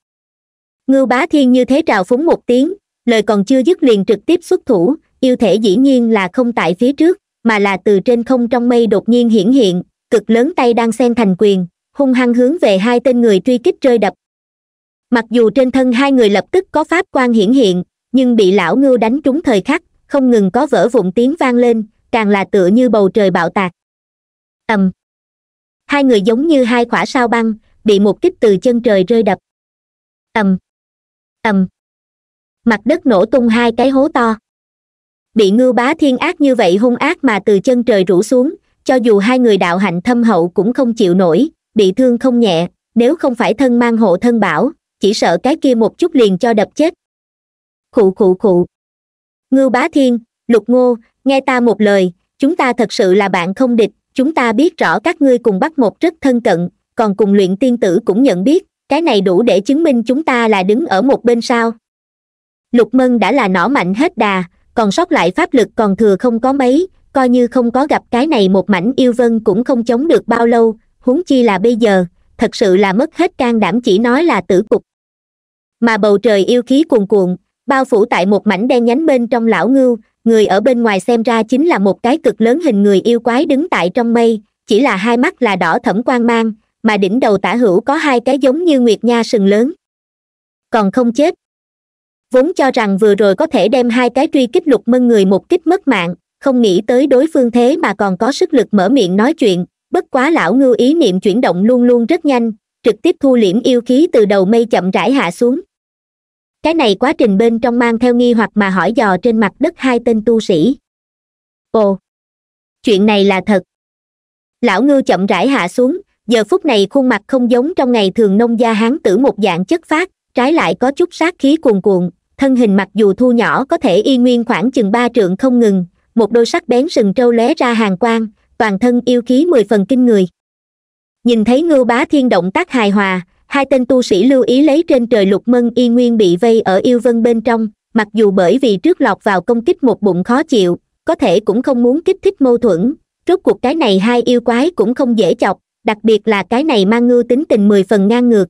ngưu bá thiên như thế trào phúng một tiếng lời còn chưa dứt liền trực tiếp xuất thủ yêu thể dĩ nhiên là không tại phía trước mà là từ trên không trong mây đột nhiên hiển hiện cực lớn tay đang xen thành quyền hung hăng hướng về hai tên người truy kích rơi đập mặc dù trên thân hai người lập tức có pháp quan hiển hiện nhưng bị lão ngưu đánh trúng thời khắc không ngừng có vỡ vụn tiếng vang lên càng là tựa như bầu trời bạo tạc ầm hai người giống như hai khỏa sao băng bị một kích từ chân trời rơi đập ầm ầm mặt đất nổ tung hai cái hố to bị ngưu bá thiên ác như vậy hung ác mà từ chân trời rủ xuống cho dù hai người đạo hạnh thâm hậu cũng không chịu nổi bị thương không nhẹ nếu không phải thân mang hộ thân bảo chỉ sợ cái kia một chút liền cho đập chết khụ khụ khụ ngưu bá thiên lục ngô nghe ta một lời chúng ta thật sự là bạn không địch chúng ta biết rõ các ngươi cùng bắt một rất thân cận còn cùng luyện tiên tử cũng nhận biết cái này đủ để chứng minh chúng ta là đứng ở một bên sao lục mân đã là nỏ mạnh hết đà còn sót lại pháp lực còn thừa không có mấy coi như không có gặp cái này một mảnh yêu vân cũng không chống được bao lâu huống chi là bây giờ thật sự là mất hết can đảm chỉ nói là tử cục mà bầu trời yêu khí cuồn cuộn bao phủ tại một mảnh đen nhánh bên trong lão ngưu người ở bên ngoài xem ra chính là một cái cực lớn hình người yêu quái đứng tại trong mây chỉ là hai mắt là đỏ thẫm quang mang mà đỉnh đầu tả hữu có hai cái giống như nguyệt nha sừng lớn còn không chết vốn cho rằng vừa rồi có thể đem hai cái truy kích lục mân người một kích mất mạng không nghĩ tới đối phương thế mà còn có sức lực mở miệng nói chuyện bất quá lão ngư ý niệm chuyển động luôn luôn rất nhanh trực tiếp thu liễm yêu khí từ đầu mây chậm rãi hạ xuống cái này quá trình bên trong mang theo nghi hoặc mà hỏi dò trên mặt đất hai tên tu sĩ ồ chuyện này là thật lão ngư chậm rãi hạ xuống giờ phút này khuôn mặt không giống trong ngày thường nông gia hán tử một dạng chất phát trái lại có chút sát khí cuồn cuộn thân hình mặc dù thu nhỏ có thể y nguyên khoảng chừng ba trượng không ngừng một đôi sắc bén sừng trâu lóe ra hàng quang toàn thân yêu khí mười phần kinh người nhìn thấy ngưu bá thiên động tác hài hòa hai tên tu sĩ lưu ý lấy trên trời lục mân y nguyên bị vây ở yêu vân bên trong mặc dù bởi vì trước lọt vào công kích một bụng khó chịu có thể cũng không muốn kích thích mâu thuẫn rốt cuộc cái này hai yêu quái cũng không dễ chọc đặc biệt là cái này mang ngư tính tình mười phần ngang ngược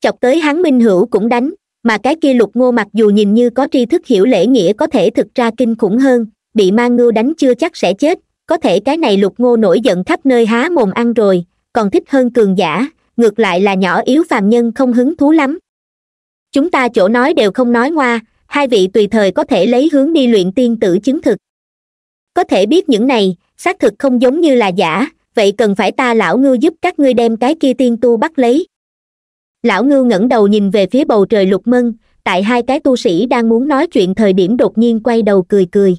chọc tới hắn minh hữu cũng đánh mà cái kia lục ngô mặc dù nhìn như có tri thức hiểu lễ nghĩa có thể thực ra kinh khủng hơn bị mang ngư đánh chưa chắc sẽ chết có thể cái này lục ngô nổi giận khắp nơi há mồm ăn rồi còn thích hơn cường giả ngược lại là nhỏ yếu phàm nhân không hứng thú lắm chúng ta chỗ nói đều không nói ngoa hai vị tùy thời có thể lấy hướng đi luyện tiên tử chứng thực có thể biết những này xác thực không giống như là giả vậy cần phải ta lão ngư giúp các ngươi đem cái kia tiên tu bắt lấy lão ngư ngẩng đầu nhìn về phía bầu trời lục mân tại hai cái tu sĩ đang muốn nói chuyện thời điểm đột nhiên quay đầu cười cười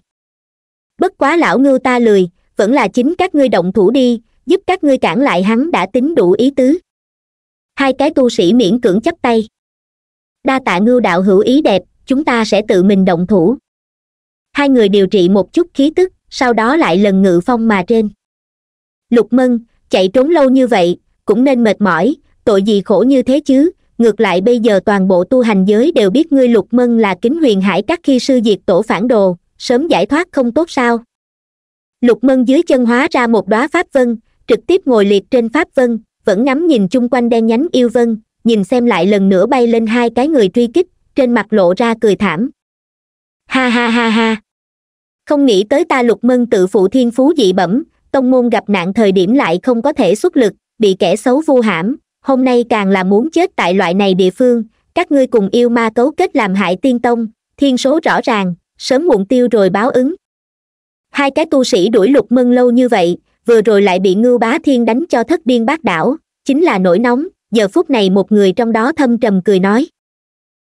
bất quá lão ngư ta lười vẫn là chính các ngươi động thủ đi giúp các ngươi cản lại hắn đã tính đủ ý tứ hai cái tu sĩ miễn cưỡng chấp tay đa tạ ngư đạo hữu ý đẹp chúng ta sẽ tự mình động thủ hai người điều trị một chút khí tức sau đó lại lần ngự phong mà trên lục mân chạy trốn lâu như vậy cũng nên mệt mỏi tội gì khổ như thế chứ ngược lại bây giờ toàn bộ tu hành giới đều biết ngươi lục mân là kính huyền hải các khi sư diệt tổ phản đồ sớm giải thoát không tốt sao lục mân dưới chân hóa ra một đóa pháp vân trực tiếp ngồi liệt trên pháp vân vẫn ngắm nhìn chung quanh đen nhánh yêu vân nhìn xem lại lần nữa bay lên hai cái người truy kích trên mặt lộ ra cười thảm ha ha ha ha không nghĩ tới ta lục mân tự phụ thiên phú dị bẩm tông môn gặp nạn thời điểm lại không có thể xuất lực bị kẻ xấu vu hãm hôm nay càng là muốn chết tại loại này địa phương các ngươi cùng yêu ma cấu kết làm hại tiên tông thiên số rõ ràng sớm muộn tiêu rồi báo ứng hai cái tu sĩ đuổi lục mân lâu như vậy vừa rồi lại bị ngưu bá thiên đánh cho thất điên bác đảo chính là nổi nóng giờ phút này một người trong đó thâm trầm cười nói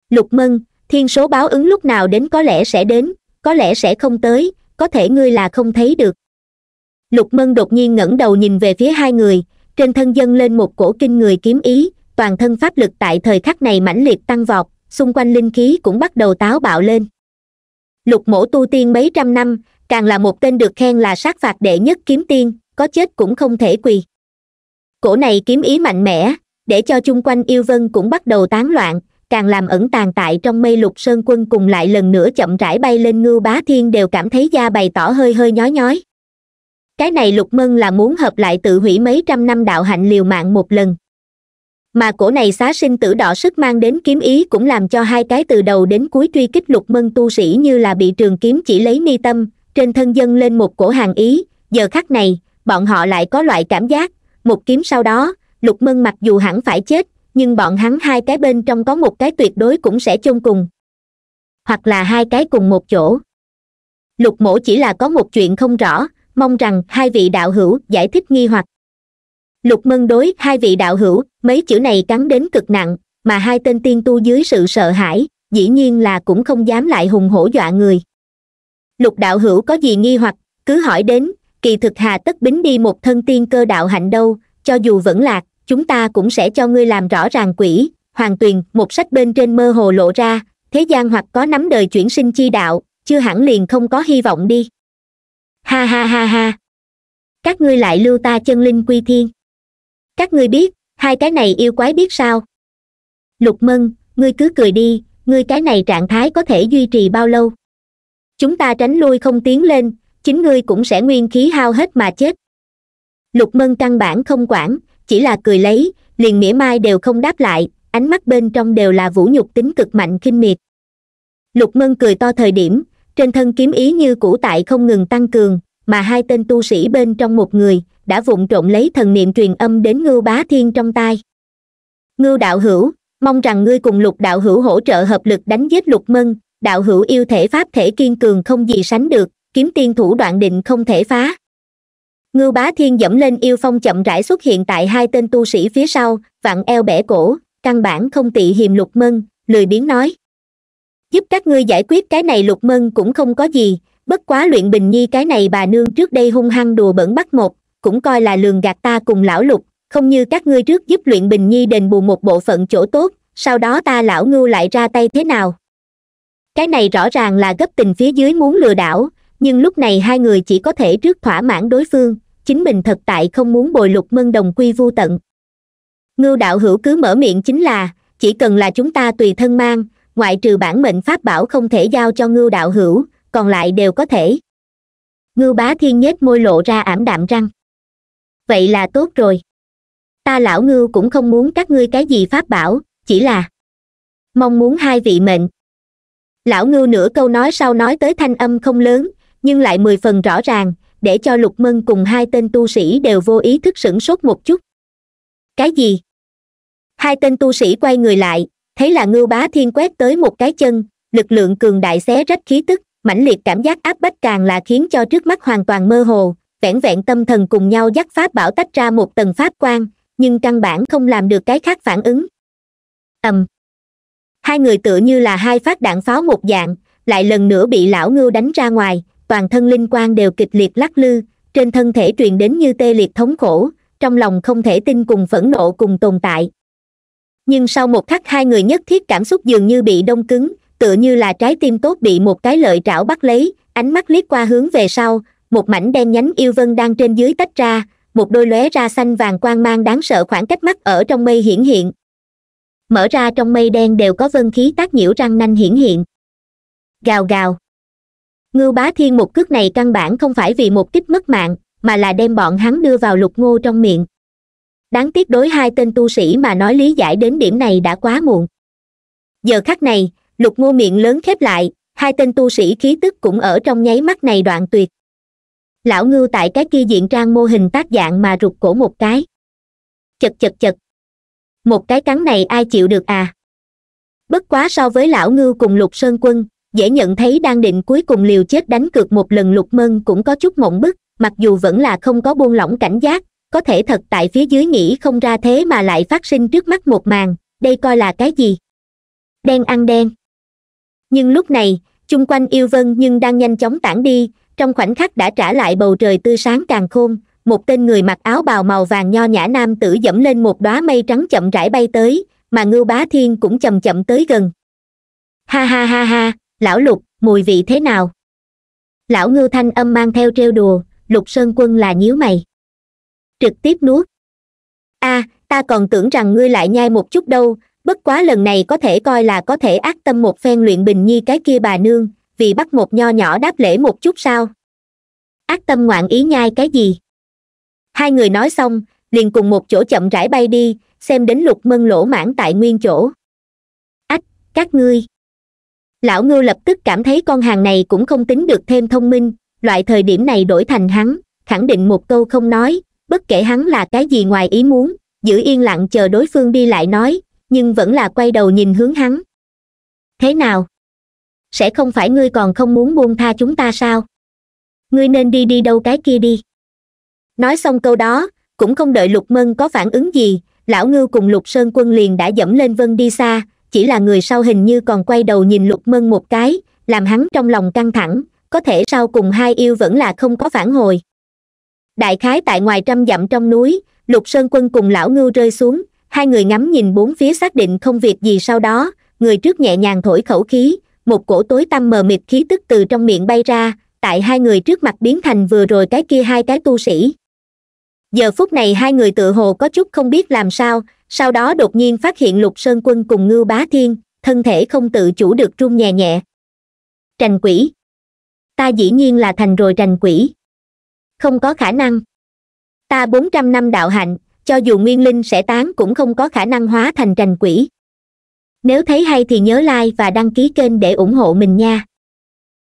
lục mân thiên số báo ứng lúc nào đến có lẽ sẽ đến có lẽ sẽ không tới có thể ngươi là không thấy được lục mân đột nhiên ngẩng đầu nhìn về phía hai người trên thân dân lên một cổ kinh người kiếm ý toàn thân pháp lực tại thời khắc này mãnh liệt tăng vọt xung quanh linh khí cũng bắt đầu táo bạo lên lục mổ tu tiên mấy trăm năm càng là một tên được khen là sát phạt đệ nhất kiếm tiên có chết cũng không thể quỳ cổ này kiếm ý mạnh mẽ để cho chung quanh yêu vân cũng bắt đầu tán loạn càng làm ẩn tàng tại trong mây lục sơn quân cùng lại lần nữa chậm rãi bay lên ngưu bá thiên đều cảm thấy da bày tỏ hơi hơi nhói nhói cái này lục mân là muốn hợp lại tự hủy mấy trăm năm đạo hạnh liều mạng một lần mà cổ này xá sinh tử đỏ sức mang đến kiếm ý cũng làm cho hai cái từ đầu đến cuối truy kích lục mân tu sĩ như là bị trường kiếm chỉ lấy ni tâm trên thân dân lên một cổ hàng ý giờ khắc này bọn họ lại có loại cảm giác một kiếm sau đó lục mân mặc dù hẳn phải chết nhưng bọn hắn hai cái bên trong có một cái tuyệt đối cũng sẽ chôn cùng hoặc là hai cái cùng một chỗ lục mổ chỉ là có một chuyện không rõ mong rằng hai vị đạo hữu giải thích nghi hoặc lục mân đối hai vị đạo hữu mấy chữ này cắn đến cực nặng mà hai tên tiên tu dưới sự sợ hãi dĩ nhiên là cũng không dám lại hùng hổ dọa người lục đạo hữu có gì nghi hoặc cứ hỏi đến kỳ thực hà tất bính đi một thân tiên cơ đạo hạnh đâu cho dù vẫn lạc chúng ta cũng sẽ cho ngươi làm rõ ràng quỷ hoàng tuyền một sách bên trên mơ hồ lộ ra thế gian hoặc có nắm đời chuyển sinh chi đạo chưa hẳn liền không có hy vọng đi ha ha ha ha các ngươi lại lưu ta chân linh quy thiên các ngươi biết hai cái này yêu quái biết sao lục mân ngươi cứ cười đi ngươi cái này trạng thái có thể duy trì bao lâu chúng ta tránh lui không tiến lên chính ngươi cũng sẽ nguyên khí hao hết mà chết lục mân căn bản không quản chỉ là cười lấy liền mỉa mai đều không đáp lại ánh mắt bên trong đều là vũ nhục tính cực mạnh kinh miệt lục mân cười to thời điểm trên thân kiếm ý như cũ tại không ngừng tăng cường mà hai tên tu sĩ bên trong một người đã vụng trộn lấy thần niệm truyền âm đến ngưu bá thiên trong tai ngưu đạo hữu mong rằng ngươi cùng lục đạo hữu hỗ trợ hợp lực đánh giết lục mân đạo hữu yêu thể pháp thể kiên cường không gì sánh được kiếm tiên thủ đoạn định không thể phá ngưu bá thiên dẫm lên yêu phong chậm rãi xuất hiện tại hai tên tu sĩ phía sau vặn eo bẻ cổ căn bản không tị hiềm lục mân lười biếng nói giúp các ngươi giải quyết cái này lục mân cũng không có gì bất quá luyện bình nhi cái này bà nương trước đây hung hăng đùa bẩn bắt một cũng coi là lường gạt ta cùng lão lục không như các ngươi trước giúp luyện bình nhi đền bù một bộ phận chỗ tốt sau đó ta lão ngưu lại ra tay thế nào cái này rõ ràng là gấp tình phía dưới muốn lừa đảo nhưng lúc này hai người chỉ có thể trước thỏa mãn đối phương chính mình thật tại không muốn bồi lục mân đồng quy vu tận ngưu đạo hữu cứ mở miệng chính là chỉ cần là chúng ta tùy thân mang ngoại trừ bản mệnh pháp bảo không thể giao cho ngưu đạo hữu còn lại đều có thể ngưu bá thiên nhếch môi lộ ra ảm đạm răng vậy là tốt rồi ta lão ngưu cũng không muốn các ngươi cái gì pháp bảo chỉ là mong muốn hai vị mệnh lão ngưu nửa câu nói sau nói tới thanh âm không lớn nhưng lại mười phần rõ ràng để cho lục mân cùng hai tên tu sĩ đều vô ý thức sửng sốt một chút cái gì hai tên tu sĩ quay người lại thấy là ngưu bá thiên quét tới một cái chân lực lượng cường đại xé rách khí tức mãnh liệt cảm giác áp bách càng là khiến cho trước mắt hoàn toàn mơ hồ vẻn vẹn tâm thần cùng nhau dắt pháp bảo tách ra một tầng pháp quan nhưng căn bản không làm được cái khác phản ứng ầm hai người tựa như là hai phát đạn pháo một dạng lại lần nữa bị lão ngưu đánh ra ngoài toàn thân linh quang đều kịch liệt lắc lư trên thân thể truyền đến như tê liệt thống khổ trong lòng không thể tin cùng phẫn nộ cùng tồn tại nhưng sau một khắc hai người nhất thiết cảm xúc dường như bị đông cứng tựa như là trái tim tốt bị một cái lợi trảo bắt lấy ánh mắt liếc qua hướng về sau một mảnh đen nhánh yêu vân đang trên dưới tách ra một đôi lóe ra xanh vàng quang mang đáng sợ khoảng cách mắt ở trong mây hiển hiện mở ra trong mây đen đều có vân khí tác nhiễu răng nanh hiển hiện gào gào ngưu bá thiên một cước này căn bản không phải vì một kích mất mạng mà là đem bọn hắn đưa vào lục ngô trong miệng đáng tiếc đối hai tên tu sĩ mà nói lý giải đến điểm này đã quá muộn giờ khắc này lục ngô miệng lớn khép lại hai tên tu sĩ khí tức cũng ở trong nháy mắt này đoạn tuyệt lão ngưu tại cái kia diện trang mô hình tác dạng mà rụt cổ một cái chật chật chật một cái cắn này ai chịu được à bất quá so với lão ngưu cùng lục sơn quân dễ nhận thấy đang định cuối cùng liều chết đánh cược một lần lục mân cũng có chút mộng bức mặc dù vẫn là không có buông lỏng cảnh giác có thể thật tại phía dưới nghĩ không ra thế mà lại phát sinh trước mắt một màn đây coi là cái gì đen ăn đen nhưng lúc này chung quanh yêu vân nhưng đang nhanh chóng tản đi trong khoảnh khắc đã trả lại bầu trời tươi sáng càng khôn một tên người mặc áo bào màu vàng nho nhã nam tử dẫm lên một đóa mây trắng chậm rãi bay tới mà ngưu bá thiên cũng chậm chậm tới gần ha ha ha ha lão lục mùi vị thế nào lão ngưu thanh âm mang theo trêu đùa lục sơn quân là nhíu mày trực tiếp nuốt a à, ta còn tưởng rằng ngươi lại nhai một chút đâu bất quá lần này có thể coi là có thể ác tâm một phen luyện bình nhi cái kia bà nương vì bắt một nho nhỏ đáp lễ một chút sao ác tâm ngoạn ý nhai cái gì hai người nói xong liền cùng một chỗ chậm rãi bay đi xem đến lục mân lỗ mãn tại nguyên chỗ ách các ngươi lão ngưu lập tức cảm thấy con hàng này cũng không tính được thêm thông minh loại thời điểm này đổi thành hắn khẳng định một câu không nói bất kể hắn là cái gì ngoài ý muốn giữ yên lặng chờ đối phương đi lại nói nhưng vẫn là quay đầu nhìn hướng hắn thế nào sẽ không phải ngươi còn không muốn buông tha chúng ta sao ngươi nên đi đi đâu cái kia đi nói xong câu đó cũng không đợi lục mân có phản ứng gì lão ngưu cùng lục sơn quân liền đã dẫm lên vân đi xa chỉ là người sau hình như còn quay đầu nhìn lục mân một cái làm hắn trong lòng căng thẳng có thể sau cùng hai yêu vẫn là không có phản hồi đại khái tại ngoài trăm dặm trong núi lục sơn quân cùng lão ngưu rơi xuống hai người ngắm nhìn bốn phía xác định không việc gì sau đó người trước nhẹ nhàng thổi khẩu khí một cổ tối tăm mờ mịt khí tức từ trong miệng bay ra tại hai người trước mặt biến thành vừa rồi cái kia hai cái tu sĩ giờ phút này hai người tự hồ có chút không biết làm sao sau đó đột nhiên phát hiện lục sơn quân cùng ngưu bá thiên thân thể không tự chủ được run nhẹ nhẹ trành quỷ ta dĩ nhiên là thành rồi trành quỷ không có khả năng ta bốn trăm năm đạo hạnh cho dù nguyên linh sẽ tán cũng không có khả năng hóa thành trành quỷ nếu thấy hay thì nhớ like và đăng ký kênh để ủng hộ mình nha